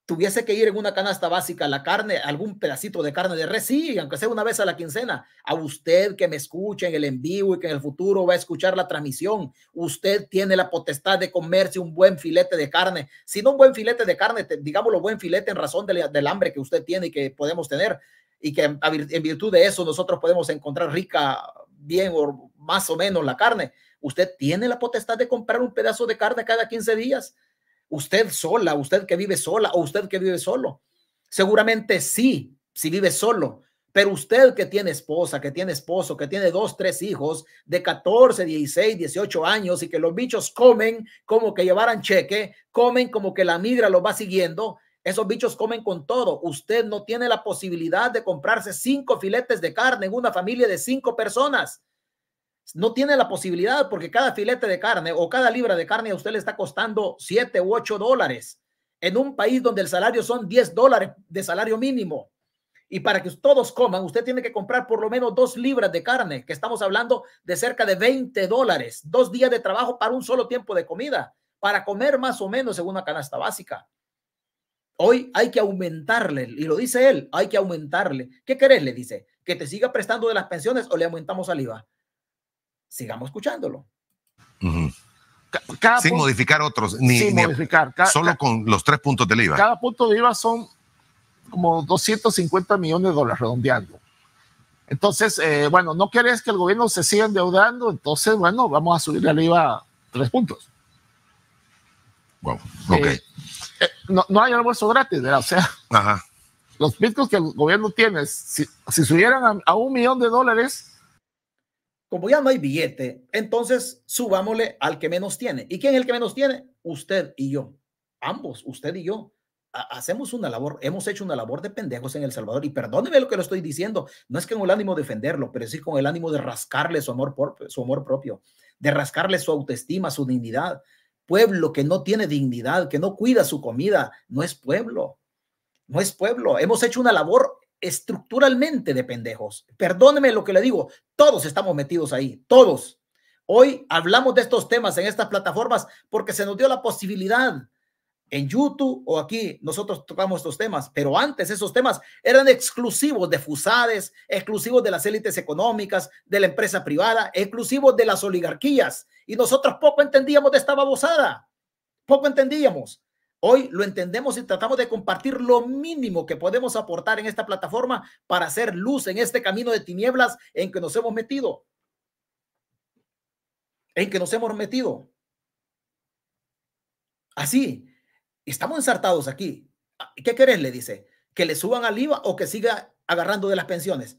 tuviese que ir en una canasta básica la carne, algún pedacito de carne de res, sí, aunque sea una vez a la quincena, a usted que me escuche en el en vivo y que en el futuro va a escuchar la transmisión, usted tiene la potestad de comerse un buen filete de carne, si no un buen filete de carne, digámoslo buen filete en razón del, hambre que usted tiene y que podemos tener, y que en virtud de eso nosotros podemos encontrar rica, bien o más o menos la carne, usted tiene la potestad de comprar un pedazo de carne cada 15 días, Usted sola, usted que vive sola o usted que vive solo. Seguramente sí, si vive solo, pero usted que tiene esposa, que tiene esposo, que tiene dos, tres hijos de 14, 16, 18 años y que los bichos comen como que llevaran cheque, comen como que la migra los va siguiendo, esos bichos comen con todo. Usted no tiene la posibilidad de comprarse cinco filetes de carne en una familia de cinco personas no tiene la posibilidad porque cada filete de carne o cada libra de carne a usted le está costando 7 u 8 dólares en un país donde el salario son 10 dólares de salario mínimo. Y para que todos coman, usted tiene que comprar por lo menos dos libras de carne, que estamos hablando de cerca de 20 dólares, dos días de trabajo para un solo tiempo de comida, para comer más o menos según una canasta básica. Hoy hay que aumentarle, y lo dice él, hay que aumentarle. ¿Qué querés? Le dice, que te siga prestando de las pensiones o le aumentamos al IVA sigamos escuchándolo. sin modificar otros, ni, modificar, solo con los tres puntos del IVA. Cada punto de IVA son como 250 millones de dólares redondeando. Entonces, eh, bueno, no querés que el gobierno se siga endeudando, entonces, bueno, vamos a subir el IVA tres puntos. Wow, ok. Eh, eh, no, hay almuerzo gratis, ¿verdad? O sea, los picos que el gobierno tiene, si, subieran a, a un millón de dólares, como ya no hay billete, entonces subámosle al que menos tiene. ¿Y quién es el que menos tiene? Usted y yo. Ambos, usted y yo. Hacemos una labor, hemos hecho una labor de pendejos en El Salvador. Y perdóneme lo que lo estoy diciendo. No es con el ánimo de defenderlo, pero sí con el ánimo de rascarle su amor, por, su amor propio, de rascarle su autoestima, su dignidad. Pueblo que no tiene dignidad, que no cuida su comida, no es pueblo. No es pueblo. Hemos hecho una labor estructuralmente de pendejos. Perdóneme lo que le digo, todos estamos metidos ahí, todos. Hoy hablamos de estos temas en estas plataformas porque se nos dio la posibilidad en YouTube o aquí nosotros tocamos estos temas, pero antes esos temas eran exclusivos de FUSADES, exclusivos de las élites económicas, de la empresa privada, exclusivos de las oligarquías y nosotros poco entendíamos de esta babosada, poco entendíamos. Hoy lo entendemos y tratamos de compartir lo mínimo que podemos aportar en esta plataforma para hacer luz en este camino de tinieblas en que nos hemos metido. En que nos hemos metido. Así, estamos ensartados aquí. ¿Qué querés? Le dice, que le suban al IVA o que siga agarrando de las pensiones.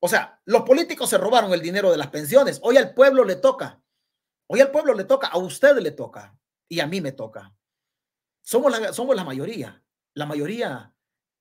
O sea, los políticos se robaron el dinero de las pensiones. Hoy al pueblo le toca. Hoy al pueblo le toca, a usted le toca y a mí me toca. Somos la, somos la mayoría. La mayoría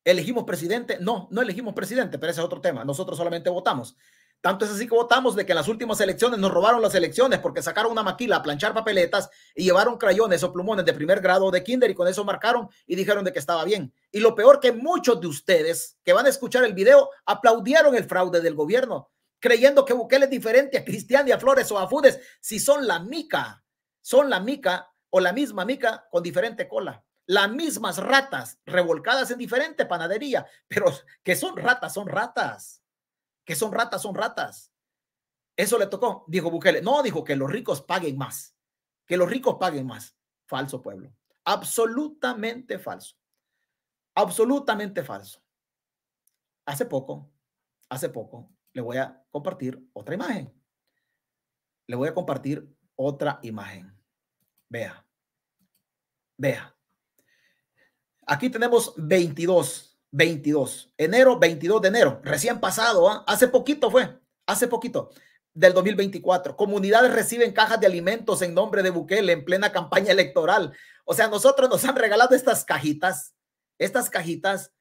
elegimos presidente. No, no elegimos presidente, pero ese es otro tema. Nosotros solamente votamos. Tanto es así que votamos de que en las últimas elecciones nos robaron las elecciones porque sacaron una maquila a planchar papeletas y llevaron crayones o plumones de primer grado de kinder y con eso marcaron y dijeron de que estaba bien. Y lo peor que muchos de ustedes que van a escuchar el video aplaudieron el fraude del gobierno creyendo que Bukele es diferente a Cristian y Flores o a Fudes si son la mica, son la mica o la misma mica con diferente cola. Las mismas ratas revolcadas en diferente panadería, pero que son ratas, son ratas. Que son ratas, son ratas. Eso le tocó, dijo Bukele. No, dijo que los ricos paguen más. Que los ricos paguen más. Falso pueblo. Absolutamente falso. Absolutamente falso. Hace poco, hace poco, le voy a compartir otra imagen. Le voy a compartir otra imagen. Vea. Vea. Aquí tenemos 22, 22, enero, 22 de enero, recién pasado, ¿ah? hace poquito fue, hace poquito, del 2024. Comunidades reciben cajas de alimentos en nombre de Bukele en plena campaña electoral. O sea, nosotros nos han regalado estas cajitas, estas cajitas,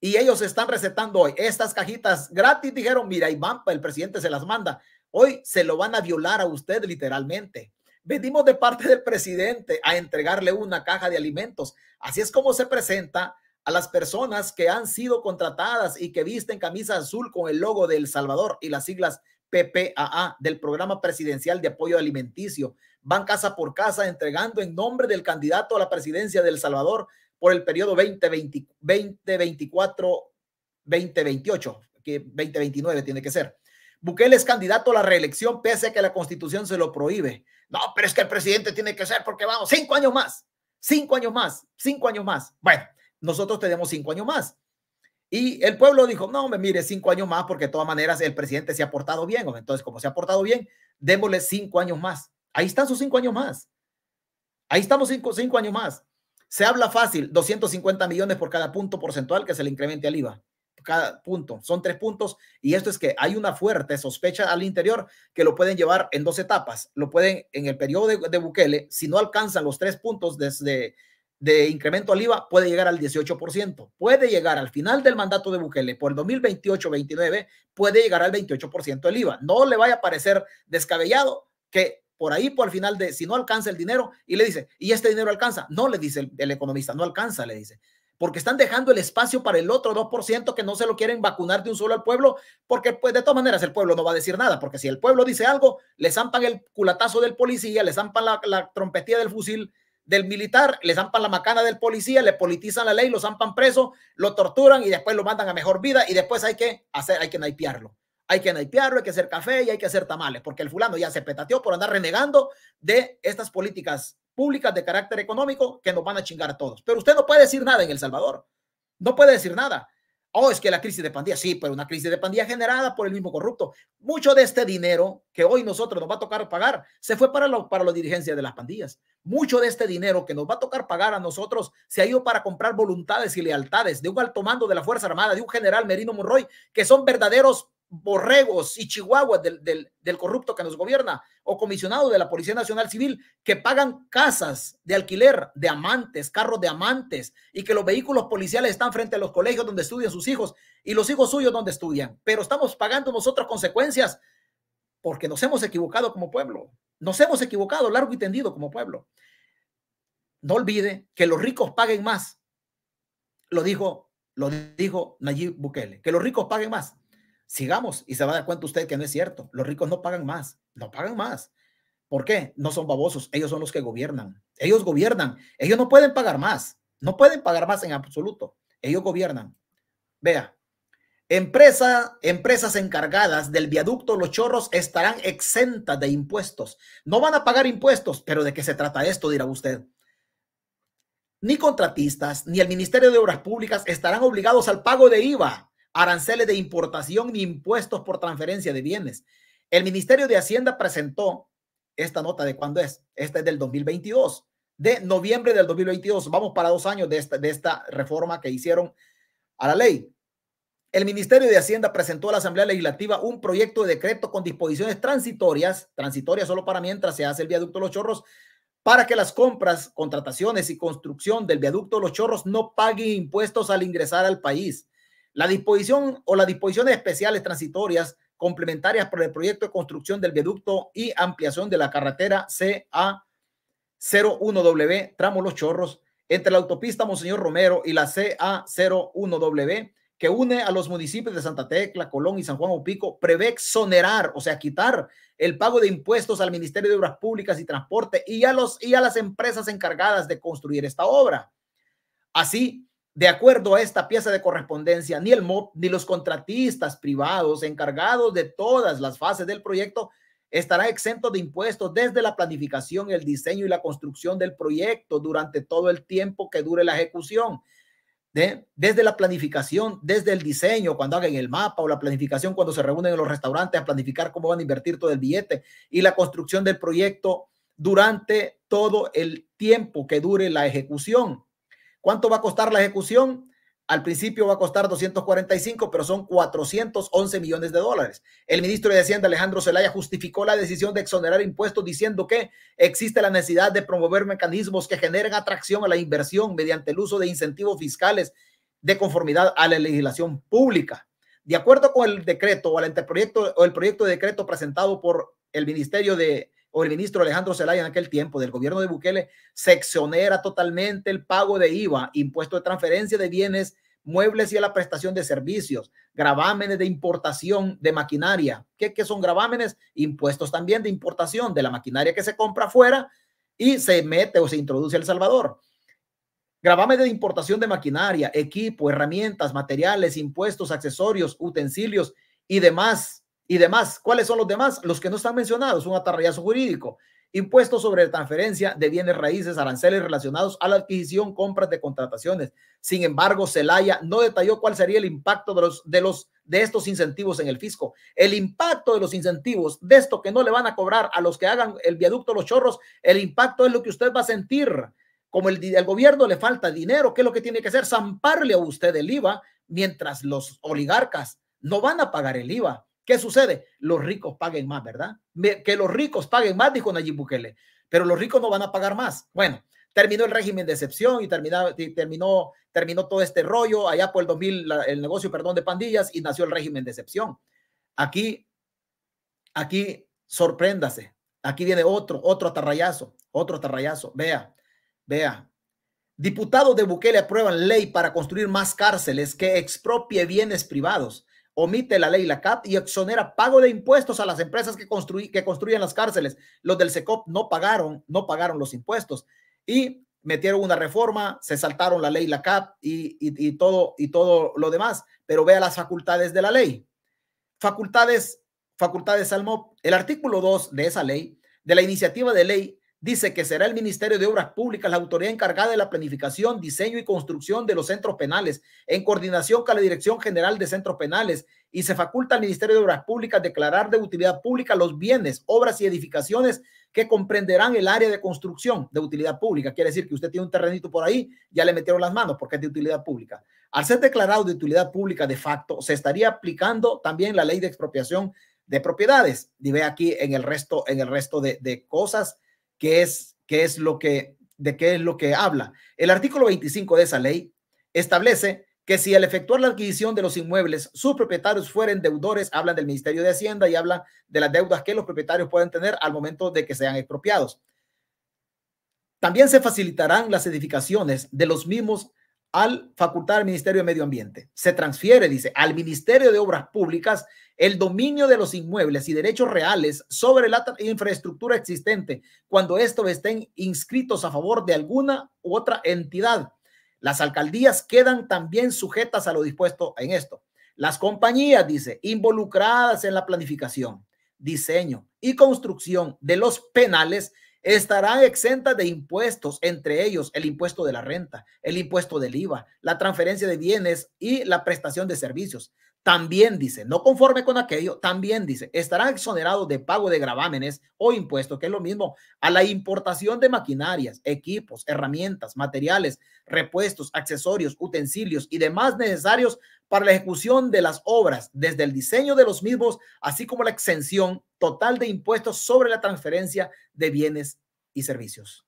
y ellos están recetando hoy estas cajitas gratis. Dijeron, mira, y Vampa, el presidente se las manda. Hoy se lo van a violar a usted literalmente venimos de parte del presidente a entregarle una caja de alimentos. Así es como se presenta a las personas que han sido contratadas y que visten camisa azul con el logo de El Salvador y las siglas PPAA del Programa Presidencial de Apoyo Alimenticio. Van casa por casa entregando en nombre del candidato a la presidencia de El Salvador por el periodo 2024-2028, que 2029 tiene que ser. Bukele es candidato a la reelección pese a que la constitución se lo prohíbe. No, pero es que el presidente tiene que ser porque vamos, cinco años más, cinco años más, cinco años más. Bueno, nosotros tenemos cinco años más. Y el pueblo dijo, no, me mire, cinco años más porque de todas maneras el presidente se ha portado bien. Entonces, como se ha portado bien, démosle cinco años más. Ahí están sus cinco años más. Ahí estamos cinco, cinco años más. Se habla fácil, 250 millones por cada punto porcentual que se le incremente al IVA cada punto. Son tres puntos y esto es que hay una fuerte sospecha al interior que lo pueden llevar en dos etapas. Lo pueden en el periodo de, Bukele, si no alcanzan los tres puntos desde de incremento al IVA, puede llegar al 18%. Puede llegar al final del mandato de Bukele por el 2028-29, puede llegar al 28% del IVA. No le vaya a parecer descabellado que por ahí, por el final de, si no alcanza el dinero, y le dice, ¿y este dinero alcanza? No, le dice el economista, no alcanza, le dice porque están dejando el espacio para el otro 2% que no se lo quieren vacunar de un solo al pueblo, porque pues de todas maneras el pueblo no va a decir nada, porque si el pueblo dice algo, le zampan el culatazo del policía, le zampan la, trompetía del fusil del militar, le zampan la macana del policía, le politizan la ley, lo zampan preso, lo torturan y después lo mandan a mejor vida y después hay que hacer, hay que naipearlo. Hay que naipearlo, hay que hacer café y hay que hacer tamales, porque el fulano ya se petateó por andar renegando de estas políticas públicas de carácter económico que nos van a chingar a todos. Pero usted no puede decir nada en El Salvador. No puede decir nada. Oh, es que la crisis de pandilla, sí, pero una crisis de pandilla generada por el mismo corrupto. Mucho de este dinero que hoy nosotros nos va a tocar pagar se fue para, para la dirigencia de las pandillas. Mucho de este dinero que nos va a tocar pagar a nosotros se ha ido para comprar voluntades y lealtades de un alto mando de la Fuerza Armada, de un general Merino Monroy, que son verdaderos borregos y chihuahuas del, corrupto que nos gobierna o comisionados de la Policía Nacional Civil que pagan casas de alquiler de amantes, carros de amantes y que los vehículos policiales están frente a los colegios donde estudian sus hijos y los hijos suyos donde estudian. Pero estamos pagando nosotros consecuencias porque nos hemos equivocado como pueblo. Nos hemos equivocado largo y tendido como pueblo. No olvide que los ricos paguen más. Lo dijo, lo dijo Nayib Bukele, que los ricos paguen más sigamos y se va a dar cuenta usted que no es cierto. Los ricos no pagan más, no pagan más. ¿Por qué? No son babosos, ellos son los que gobiernan. Ellos gobiernan, ellos no pueden pagar más, no pueden pagar más en absoluto. Ellos gobiernan. Vea, Empresa, empresas encargadas del viaducto Los Chorros estarán exentas de impuestos. No van a pagar impuestos, pero ¿de qué se trata esto? Dirá usted. Ni contratistas, ni el Ministerio de Obras Públicas estarán obligados al pago de IVA aranceles de importación ni impuestos por transferencia de bienes. El Ministerio de Hacienda presentó esta nota de cuándo es. Esta es del 2022, de noviembre del 2022. Vamos para dos años de esta, de esta reforma que hicieron a la ley. El Ministerio de Hacienda presentó a la Asamblea Legislativa un proyecto de decreto con disposiciones transitorias, transitorias solo para mientras se hace el viaducto Los Chorros, para que las compras, contrataciones y construcción del viaducto Los Chorros no paguen impuestos al ingresar al país. La disposición o las disposiciones especiales transitorias complementarias para el proyecto de construcción del viaducto y ampliación de la carretera CA01W, tramo Los Chorros, entre la autopista Monseñor Romero y la CA01W, que une a los municipios de Santa Tecla, Colón y San Juan Opico, prevé exonerar, o sea, quitar el pago de impuestos al Ministerio de Obras Públicas y Transporte y a, los, y a las empresas encargadas de construir esta obra. Así, de acuerdo a esta pieza de correspondencia, ni el MOP ni los contratistas privados encargados de todas las fases del proyecto estará exento de impuestos desde la planificación, el diseño y la construcción del proyecto durante todo el tiempo que dure la ejecución. ¿eh? desde la planificación, desde el diseño, cuando hagan el mapa o la planificación, cuando se reúnen en los restaurantes a planificar cómo van a invertir todo el billete y la construcción del proyecto durante todo el tiempo que dure la ejecución. ¿Cuánto va a costar la ejecución? Al principio va a costar 245, pero son 411 millones de dólares. El ministro de Hacienda, Alejandro Zelaya, justificó la decisión de exonerar impuestos diciendo que existe la necesidad de promover mecanismos que generen atracción a la inversión mediante el uso de incentivos fiscales de conformidad a la legislación pública. De acuerdo con el decreto o el o el proyecto de decreto presentado por el Ministerio de o el ministro Alejandro Zelaya en aquel tiempo del gobierno de Bukele, seccionera totalmente el pago de IVA, impuesto de transferencia de bienes muebles y a la prestación de servicios, gravámenes de importación de maquinaria. ¿Qué, son gravámenes? Impuestos también de importación de la maquinaria que se compra afuera y se mete o se introduce a El Salvador. Gravámenes de importación de maquinaria, equipo, herramientas, materiales, impuestos, accesorios, utensilios y demás y demás. ¿Cuáles son los demás? Los que no están mencionados, un atarrayazo jurídico, impuestos sobre transferencia de bienes raíces, aranceles relacionados a la adquisición, compras de contrataciones. Sin embargo, Celaya no detalló cuál sería el impacto de los de los de estos incentivos en el fisco. El impacto de los incentivos, de esto que no le van a cobrar a los que hagan el viaducto Los Chorros, el impacto es lo que usted va a sentir. Como el, el gobierno le falta dinero, ¿qué es lo que tiene que hacer? Zamparle a usted el IVA mientras los oligarcas no van a pagar el IVA ¿Qué sucede? Los ricos paguen más, ¿verdad? Que los ricos paguen más, dijo Nayib Bukele, pero los ricos no van a pagar más. Bueno, terminó el régimen de excepción y, terminó, terminó todo este rollo allá por el 2000, el negocio, perdón, de pandillas y nació el régimen de excepción. Aquí, aquí, sorpréndase. Aquí viene otro, otro atarrayazo, otro atarrayazo. Vea, vea. Diputados de Bukele aprueban ley para construir más cárceles que expropie bienes privados omite la ley la CAP y exonera pago de impuestos a las empresas que, construyen las cárceles. Los del SECOP no pagaron, no pagaron los impuestos y metieron una reforma, se saltaron la ley la CAP y, todo, y todo lo demás. Pero vea las facultades de la ley. Facultades, facultades Salmo El artículo 2 de esa ley, de la iniciativa de ley Dice que será el Ministerio de Obras Públicas la autoridad encargada de la planificación, diseño y construcción de los centros penales, en coordinación con la Dirección General de Centros Penales, y se faculta al Ministerio de Obras Públicas declarar de utilidad pública los bienes, obras y edificaciones que comprenderán el área de construcción de utilidad pública. Quiere decir que usted tiene un terrenito por ahí, ya le metieron las manos porque es de utilidad pública. Al ser declarado de utilidad pública de facto, se estaría aplicando también la ley de expropiación de propiedades. Y ve aquí en el resto, en el resto de, de cosas qué es, qué es lo que, de qué es lo que habla. El artículo 25 de esa ley establece que si al efectuar la adquisición de los inmuebles sus propietarios fueran deudores, hablan del Ministerio de Hacienda y habla de las deudas que los propietarios pueden tener al momento de que sean expropiados. También se facilitarán las edificaciones de los mismos al facultar al Ministerio de Medio Ambiente. Se transfiere, dice, al Ministerio de Obras Públicas el dominio de los inmuebles y derechos reales sobre la infraestructura existente cuando estos estén inscritos a favor de alguna u otra entidad. Las alcaldías quedan también sujetas a lo dispuesto en esto. Las compañías, dice, involucradas en la planificación, diseño y construcción de los penales estarán exentas de impuestos, entre ellos el impuesto de la renta, el impuesto del IVA, la transferencia de bienes y la prestación de servicios. También dice, no conforme con aquello, también dice, estarán exonerados de pago de gravámenes o impuestos, que es lo mismo, a la importación de maquinarias, equipos, herramientas, materiales, repuestos, accesorios, utensilios y demás necesarios para la ejecución de las obras, desde el diseño de los mismos, así como la exención total de impuestos sobre la transferencia de bienes y servicios.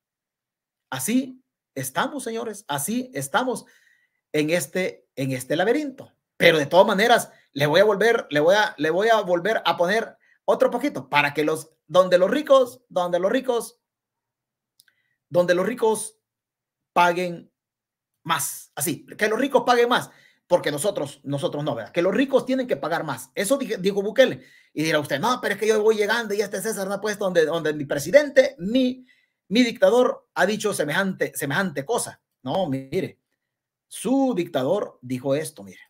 Así estamos, señores, así estamos en este, en este laberinto. Pero de todas maneras, le voy a volver, le voy a, le voy a volver a poner otro poquito para que los, donde los ricos, donde los ricos, donde los ricos paguen más. Así, que los ricos paguen más porque nosotros, nosotros no, ¿verdad? Que los ricos tienen que pagar más. Eso dijo Bukele. Y dirá usted, no, pero es que yo voy llegando y este César no ha puesto donde, donde mi presidente, mi, mi dictador ha dicho semejante, semejante cosa. No, mire, su dictador dijo esto, mire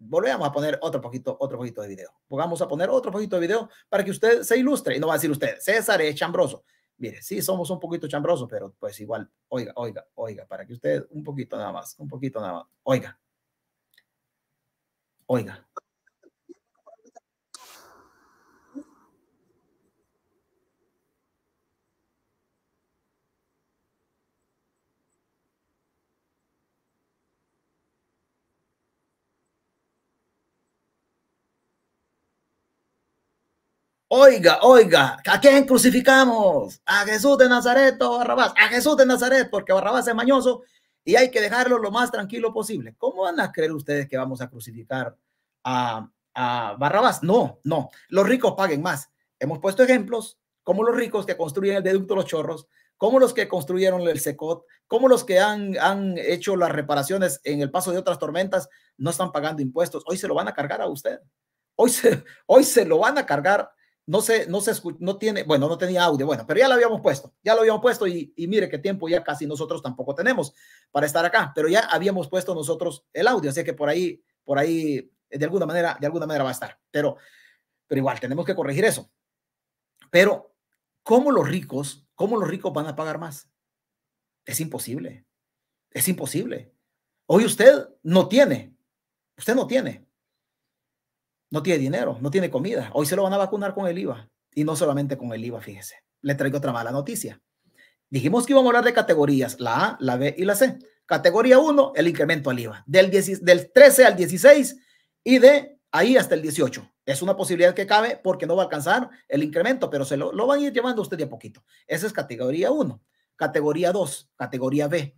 volvemos a poner otro poquito, otro poquito de video. Vamos a poner otro poquito de video para que usted se ilustre. Y no va a decir usted, César es chambroso. Mire, sí, somos un poquito chambrosos, pero pues igual, oiga, oiga, oiga, para que usted un poquito nada más, un poquito nada más. Oiga. Oiga. Oiga, oiga, ¿a quién crucificamos? A Jesús de Nazaret o oh Barrabás. A Jesús de Nazaret, porque Barrabás es mañoso y hay que dejarlo lo más tranquilo posible. ¿Cómo van a creer ustedes que vamos a crucificar a, a Barrabás? No, no. Los ricos paguen más. Hemos puesto ejemplos como los ricos que construyen el deducto Los Chorros, como los que construyeron el SECOT, como los que han, han hecho las reparaciones en el paso de otras tormentas, no están pagando impuestos. Hoy se lo van a cargar a usted. Hoy hoy se lo van a cargar no se, no se no tiene, bueno, no tenía audio, bueno, pero ya lo habíamos puesto, ya lo habíamos puesto y, y, mire qué tiempo ya casi nosotros tampoco tenemos para estar acá, pero ya habíamos puesto nosotros el audio, así que por ahí, por ahí, eh, de alguna manera, de alguna manera va a estar, pero, pero igual tenemos que corregir eso. Pero, ¿cómo los ricos, cómo los ricos van a pagar más? Es imposible, es imposible. Hoy usted no tiene, usted no tiene, no tiene dinero, no tiene comida. Hoy se lo van a vacunar con el IVA. Y no solamente con el IVA, fíjese. Le traigo otra mala noticia. Dijimos que íbamos a hablar de categorías, la A, la B y la C. Categoría 1, el incremento al IVA, del, del 13 al 16 y de ahí hasta el 18. Es una posibilidad que cabe porque no va a alcanzar el incremento, pero se lo, van a ir llevando usted de a poquito. Esa es categoría 1. Categoría 2, categoría B,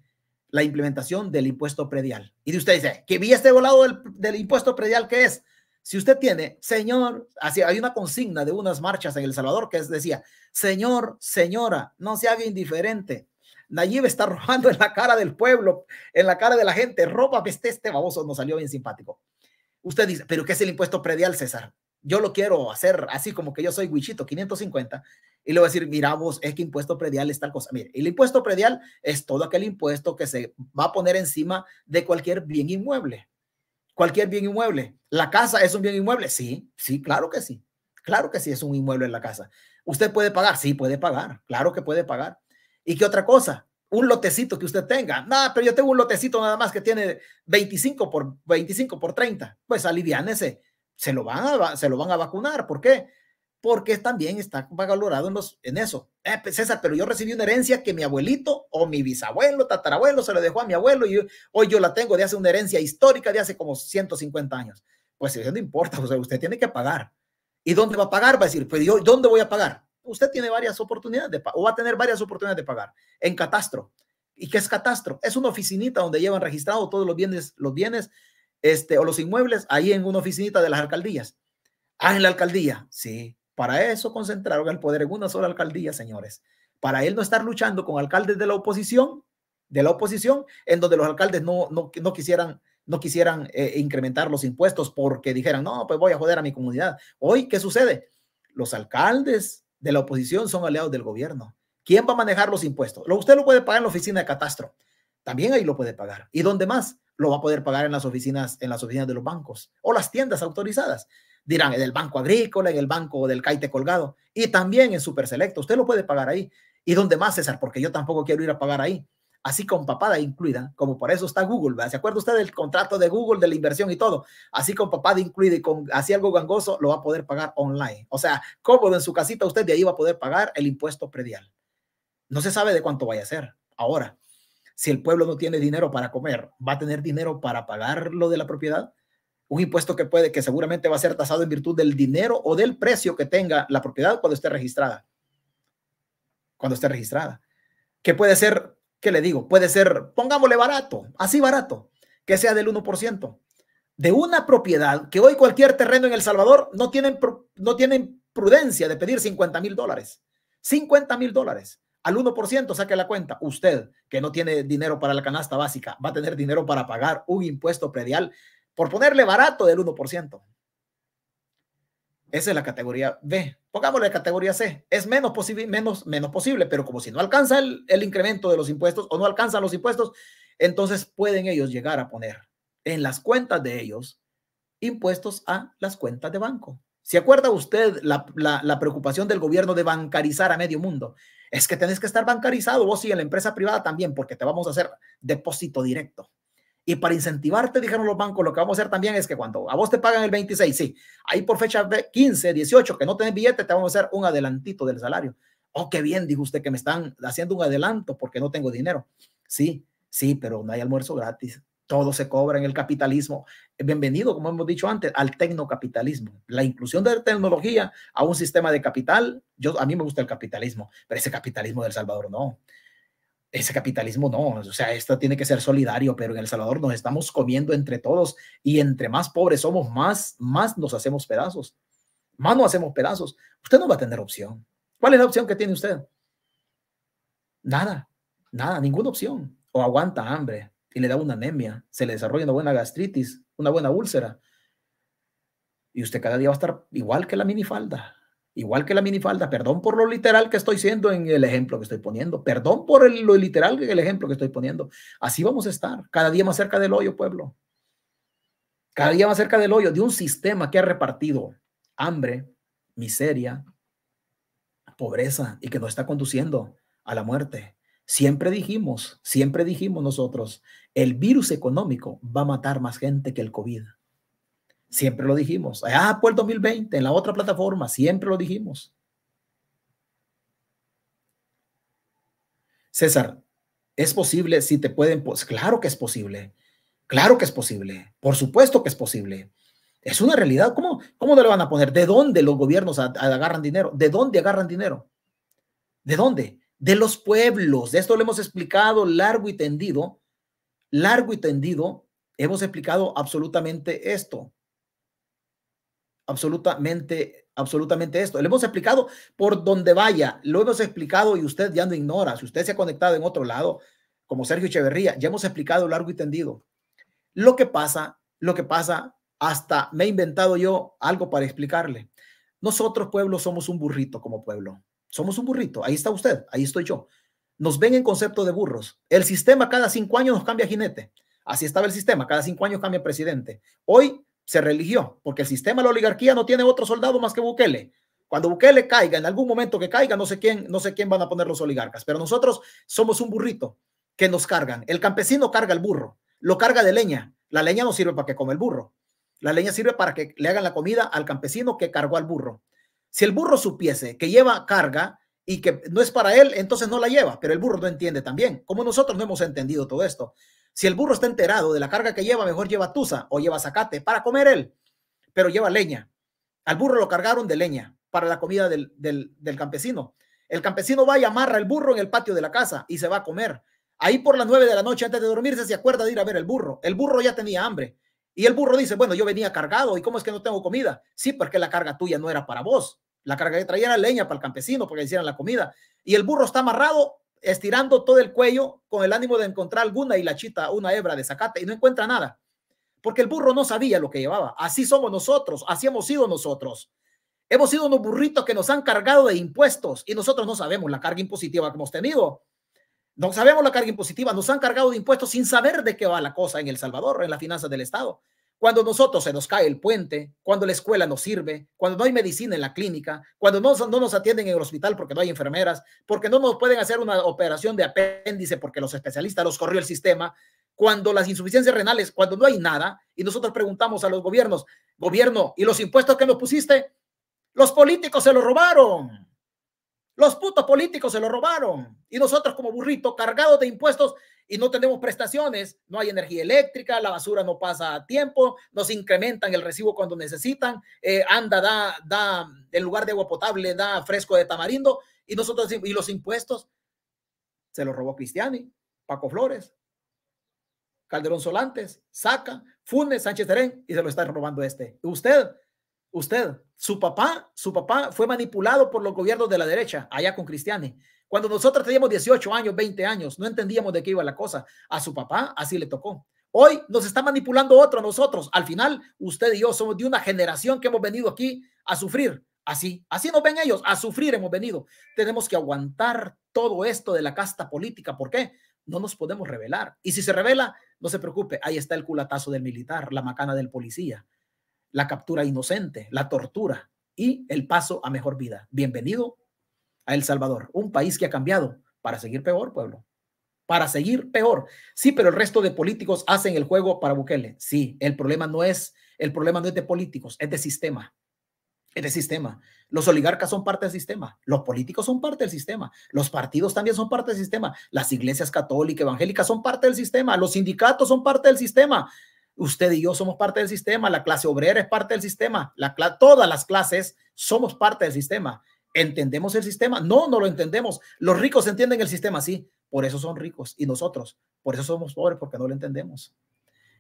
la implementación del impuesto predial. Y de usted dice, que vi este volado del, del impuesto predial, que es? Si usted tiene, Señor, así hay una consigna de unas marchas en El Salvador que decía, Señor, señora, no se haga indiferente. Nayib está robando en la cara del pueblo, en la cara de la gente, Roba, este, este baboso nos salió bien simpático. Usted dice, pero ¿qué es el impuesto predial, César? Yo lo quiero hacer así como que yo soy huichito, 550 y le voy a decir, mira vos, es que impuesto predial es tal cosa. Mire, el impuesto predial es todo aquel impuesto que se va a poner encima de cualquier bien inmueble cualquier bien inmueble. ¿La casa es un bien inmueble? Sí, sí, claro que sí. Claro que sí es un inmueble en la casa. ¿Usted puede pagar? Sí, puede pagar. Claro que puede pagar. ¿Y qué otra cosa? Un lotecito que usted tenga. Nada, pero yo tengo un lotecito nada más que tiene 25 por 25 por 30. Pues ese. Se lo van a, se lo van a vacunar. ¿Por qué? porque también está valorado en, los, en eso. Eh, pues, César, pero yo recibí una herencia que mi abuelito o mi bisabuelo, tatarabuelo, se lo dejó a mi abuelo y hoy yo la tengo de hace una herencia histórica de hace como 150 años. Pues eso no importa, o sea, usted tiene que pagar. ¿Y dónde va a pagar? Va a decir, pues yo, ¿dónde voy a pagar? Usted tiene varias oportunidades de o va a tener varias oportunidades de pagar en catastro. ¿Y qué es catastro? Es una oficinita donde llevan registrado todos los bienes, los bienes este, o los inmuebles ahí en una oficinita de las alcaldías. Ah, en la alcaldía, sí. Para eso concentraron el poder en una sola alcaldía, señores. Para él no estar luchando con alcaldes de la oposición, de la oposición, en donde los alcaldes no, no, quisieran, no quisieran eh, incrementar los impuestos porque dijeran, no, pues voy a joder a mi comunidad. Hoy, ¿qué sucede? Los alcaldes de la oposición son aliados del gobierno. ¿Quién va a manejar los impuestos? Lo Usted lo puede pagar en la oficina de catastro. También ahí lo puede pagar. ¿Y dónde más? Lo va a poder pagar en las oficinas, en las oficinas de los bancos o las tiendas autorizadas dirán, en el Banco Agrícola, en el Banco del Caite Colgado y también en Super Selecto. Usted lo puede pagar ahí. ¿Y dónde más, César? Porque yo tampoco quiero ir a pagar ahí. Así con papada incluida, como por eso está Google. ¿verdad? ¿Se acuerda usted del contrato de Google, de la inversión y todo? Así con papada incluida y con así algo gangoso, lo va a poder pagar online. O sea, cómodo en su casita, usted de ahí va a poder pagar el impuesto predial. No se sabe de cuánto vaya a ser ahora. Si el pueblo no tiene dinero para comer, ¿va a tener dinero para pagar lo de la propiedad? un impuesto que puede, que seguramente va a ser tasado en virtud del dinero o del precio que tenga la propiedad cuando esté registrada. Cuando esté registrada. Que puede ser, ¿qué le digo? Puede ser, pongámosle barato, así barato, que sea del 1%. De una propiedad que hoy cualquier terreno en El Salvador no tienen, no tienen prudencia de pedir 50 mil dólares. 50 mil dólares. Al 1% saque la cuenta. Usted que no tiene dinero para la canasta básica va a tener dinero para pagar un impuesto predial por ponerle barato del 1%. Esa es la categoría B. Pongámosle categoría C. Es menos, posible, menos, menos posible, pero como si no alcanza el, incremento de los impuestos o no alcanzan los impuestos, entonces pueden ellos llegar a poner en las cuentas de ellos impuestos a las cuentas de banco. ¿Se acuerda usted la, la, preocupación del gobierno de bancarizar a medio mundo? Es que tenés que estar bancarizado vos y en la empresa privada también, porque te vamos a hacer depósito directo. Y para incentivarte, dijeron los bancos, lo que vamos a hacer también es que cuando a vos te pagan el 26, sí, ahí por fecha 15, 18, que no tenés billete, te vamos a hacer un adelantito del salario. Oh, qué bien, dijo usted que me están haciendo un adelanto porque no tengo dinero. Sí, sí, pero no hay almuerzo gratis. Todo se cobra en el capitalismo. Bienvenido, como hemos dicho antes, al tecnocapitalismo. La inclusión de tecnología a un sistema de capital. Yo, a mí me gusta el capitalismo, pero ese capitalismo del Salvador no ese capitalismo no, o sea, esto tiene que ser solidario, pero en El Salvador nos estamos comiendo entre todos y entre más pobres somos, más, más nos hacemos pedazos, más nos hacemos pedazos. Usted no va a tener opción. ¿Cuál es la opción que tiene usted? Nada, nada, ninguna opción. O aguanta hambre y le da una anemia, se le desarrolla una buena gastritis, una buena úlcera. Y usted cada día va a estar igual que la minifalda, igual que la minifalda, perdón por lo literal que estoy siendo en el ejemplo que estoy poniendo, perdón por lo literal en el ejemplo que estoy poniendo. Así vamos a estar, cada día más cerca del hoyo, pueblo. Cada día más cerca del hoyo, de un sistema que ha repartido hambre, miseria, pobreza y que nos está conduciendo a la muerte. Siempre dijimos, siempre dijimos nosotros, el virus económico va a matar más gente que el COVID. Siempre lo dijimos. Ah, por el 2020, en la otra plataforma, siempre lo dijimos. César, ¿es posible si te pueden? Pues claro que es posible. Claro que es posible. Por supuesto que es posible. Es una realidad. ¿Cómo, cómo lo van a poner? ¿De dónde los gobiernos agarran dinero? ¿De dónde agarran dinero? ¿De dónde? De los pueblos. De esto lo hemos explicado largo y tendido. Largo y tendido. Hemos explicado absolutamente esto absolutamente, absolutamente esto. le hemos explicado por donde vaya, lo hemos explicado y usted ya no ignora. Si usted se ha conectado en otro lado, como Sergio Echeverría, ya hemos explicado largo y tendido. Lo que pasa, lo que pasa, hasta me he inventado yo algo para explicarle. Nosotros, pueblo, somos un burrito como pueblo. Somos un burrito. Ahí está usted, ahí estoy yo. Nos ven en concepto de burros. El sistema cada cinco años nos cambia jinete. Así estaba el sistema. Cada cinco años cambia presidente. Hoy se religió, porque el sistema de la oligarquía no tiene otro soldado más que Bukele. Cuando Bukele caiga, en algún momento que caiga, no sé quién, no sé quién van a poner los oligarcas, pero nosotros somos un burrito que nos cargan. El campesino carga el burro, lo carga de leña. La leña no sirve para que come el burro. La leña sirve para que le hagan la comida al campesino que cargó al burro. Si el burro supiese que lleva carga y que no es para él, entonces no la lleva, pero el burro no entiende también, como nosotros no hemos entendido todo esto. Si el burro está enterado de la carga que lleva, mejor lleva tusa o lleva zacate para comer él, pero lleva leña. Al burro lo cargaron de leña para la comida del, del, campesino. El campesino va y amarra el burro en el patio de la casa y se va a comer. Ahí por las nueve de la noche, antes de dormirse, se acuerda de ir a ver el burro. El burro ya tenía hambre. Y el burro dice, bueno, yo venía cargado, ¿y cómo es que no tengo comida? Sí, porque la carga tuya no era para vos. La carga que traía era leña para el campesino, porque hicieran la comida. Y el burro está amarrado estirando todo el cuello con el ánimo de encontrar alguna hilachita, una hebra de zacate y no encuentra nada. Porque el burro no sabía lo que llevaba. Así somos nosotros, así hemos sido nosotros. Hemos sido unos burritos que nos han cargado de impuestos y nosotros no sabemos la carga impositiva que hemos tenido. No sabemos la carga impositiva, nos han cargado de impuestos sin saber de qué va la cosa en El Salvador, en las finanzas del Estado. Cuando nosotros se nos cae el puente, cuando la escuela no sirve, cuando no hay medicina en la clínica, cuando no, no nos atienden en el hospital porque no hay enfermeras, porque no nos pueden hacer una operación de apéndice porque los especialistas los corrió el sistema, cuando las insuficiencias renales, cuando no hay nada, y nosotros preguntamos a los gobiernos, gobierno, ¿y los impuestos que nos pusiste? Los políticos se los robaron. Los putos políticos se los robaron. Y nosotros como burrito, cargados de impuestos, y no tenemos prestaciones, no hay energía eléctrica, la basura no pasa a tiempo, nos incrementan el recibo cuando necesitan, eh, anda, da, da, en lugar de agua potable, da fresco de tamarindo, y nosotros, y los impuestos, se los robó Cristiani, Paco Flores, Calderón Solantes, Saca, Funes, Sánchez Terén, y se lo está robando este. Usted, usted, su papá, su papá fue manipulado por los gobiernos de la derecha, allá con Cristiani. Cuando nosotros teníamos 18 años, 20 años, no entendíamos de qué iba la cosa. A su papá así le tocó. Hoy nos está manipulando otro a nosotros. Al final, usted y yo somos de una generación que hemos venido aquí a sufrir. Así, así nos ven ellos, a sufrir hemos venido. Tenemos que aguantar todo esto de la casta política. ¿Por qué? No nos podemos revelar. Y si se revela, no se preocupe, ahí está el culatazo del militar, la macana del policía, la captura inocente, la tortura y el paso a mejor vida. Bienvenido a El Salvador, un país que ha cambiado para seguir peor, pueblo. Para seguir peor. Sí, pero el resto de políticos hacen el juego para Bukele. Sí, el problema no es el problema no es de políticos, es de sistema. Es de sistema. Los oligarcas son parte del sistema, los políticos son parte del sistema, los partidos también son parte del sistema, las iglesias católicas, evangélicas son parte del sistema, los sindicatos son parte del sistema, usted y yo somos parte del sistema, la clase obrera es parte del sistema, la, todas las clases somos parte del sistema. ¿Entendemos el sistema? No, no lo entendemos. Los ricos entienden el sistema, sí. Por eso son ricos. Y nosotros, por eso somos pobres, porque no lo entendemos.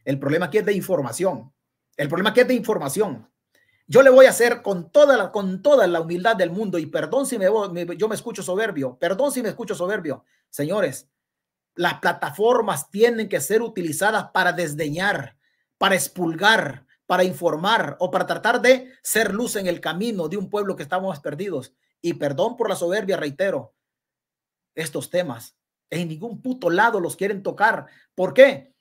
El problema aquí es de información. El problema aquí es de información. Yo le voy a hacer con toda la, con toda la humildad del mundo, y perdón si me, yo me escucho soberbio, perdón si me escucho soberbio. Señores, las plataformas tienen que ser utilizadas para desdeñar, para expulgar, para informar o para tratar de ser luz en el camino de un pueblo que estamos perdidos. Y perdón por la soberbia, reitero, estos temas en ningún puto lado los quieren tocar. ¿Por qué?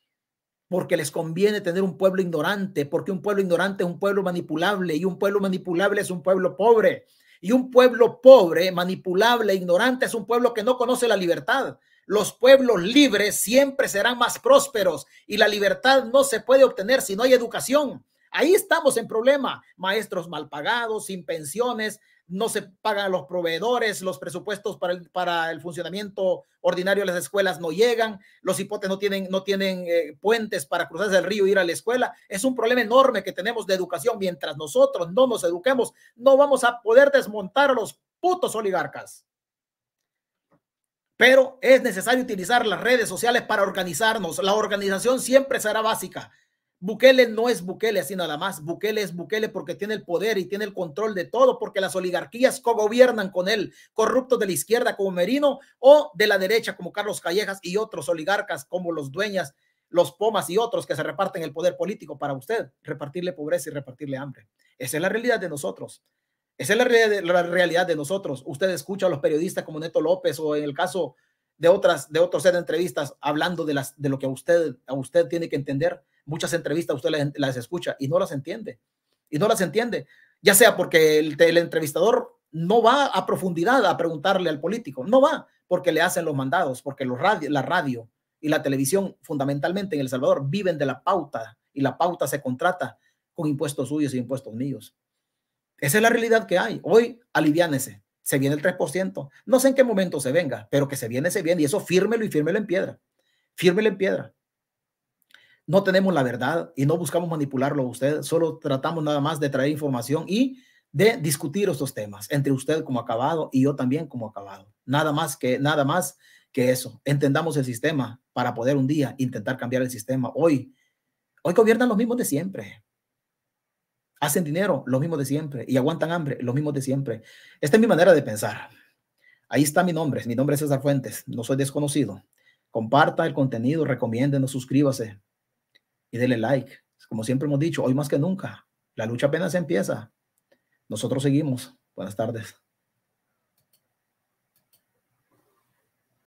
Porque les conviene tener un pueblo ignorante, porque un pueblo ignorante es un pueblo manipulable y un pueblo manipulable es un pueblo pobre. Y un pueblo pobre, manipulable, ignorante es un pueblo que no conoce la libertad. Los pueblos libres siempre serán más prósperos y la libertad no se puede obtener si no hay educación. Ahí estamos en problema. Maestros mal pagados, sin pensiones, no se pagan a los proveedores, los presupuestos para el, funcionamiento ordinario de las escuelas no llegan, los hipotes no tienen, no tienen eh, puentes para cruzar el río e ir a la escuela. Es un problema enorme que tenemos de educación. Mientras nosotros no nos eduquemos, no vamos a poder desmontar a los putos oligarcas. Pero es necesario utilizar las redes sociales para organizarnos. La organización siempre será básica. Bukele no es Bukele así nada más. Bukele es Bukele porque tiene el poder y tiene el control de todo, porque las oligarquías gobiernan con él, corruptos de la izquierda como Merino o de la derecha como Carlos Callejas y otros oligarcas como los dueñas, los Pomas y otros que se reparten el poder político para usted, repartirle pobreza y repartirle hambre. Esa es la realidad de nosotros. Esa es la, realidad de nosotros. Usted escucha a los periodistas como Neto López o en el caso de otras de otros entrevistas hablando de las de lo que a usted a usted tiene que entender Muchas entrevistas usted las, escucha y no las entiende. Y no las entiende. Ya sea porque el, entrevistador no va a profundidad a preguntarle al político. No va porque le hacen los mandados, porque los radio, la radio y la televisión fundamentalmente en El Salvador viven de la pauta y la pauta se contrata con impuestos suyos y impuestos míos. Esa es la realidad que hay. Hoy aliviánese. Se viene el 3%. No sé en qué momento se venga, pero que se viene, se viene. Y eso fírmelo y fírmelo en piedra. Fírmelo en piedra no tenemos la verdad y no buscamos manipularlo a usted, solo tratamos nada más de traer información y de discutir estos temas entre usted como acabado y yo también como acabado. Nada más que nada más que eso. Entendamos el sistema para poder un día intentar cambiar el sistema. Hoy hoy gobiernan los mismos de siempre. Hacen dinero, los mismos de siempre y aguantan hambre, los mismos de siempre. Esta es mi manera de pensar. Ahí está mi nombre, mi nombre es César Fuentes, no soy desconocido. Comparta el contenido, recomiéndenos, suscríbase, y denle like. Como siempre hemos dicho, hoy más que nunca, la lucha apenas empieza. Nosotros seguimos. Buenas tardes.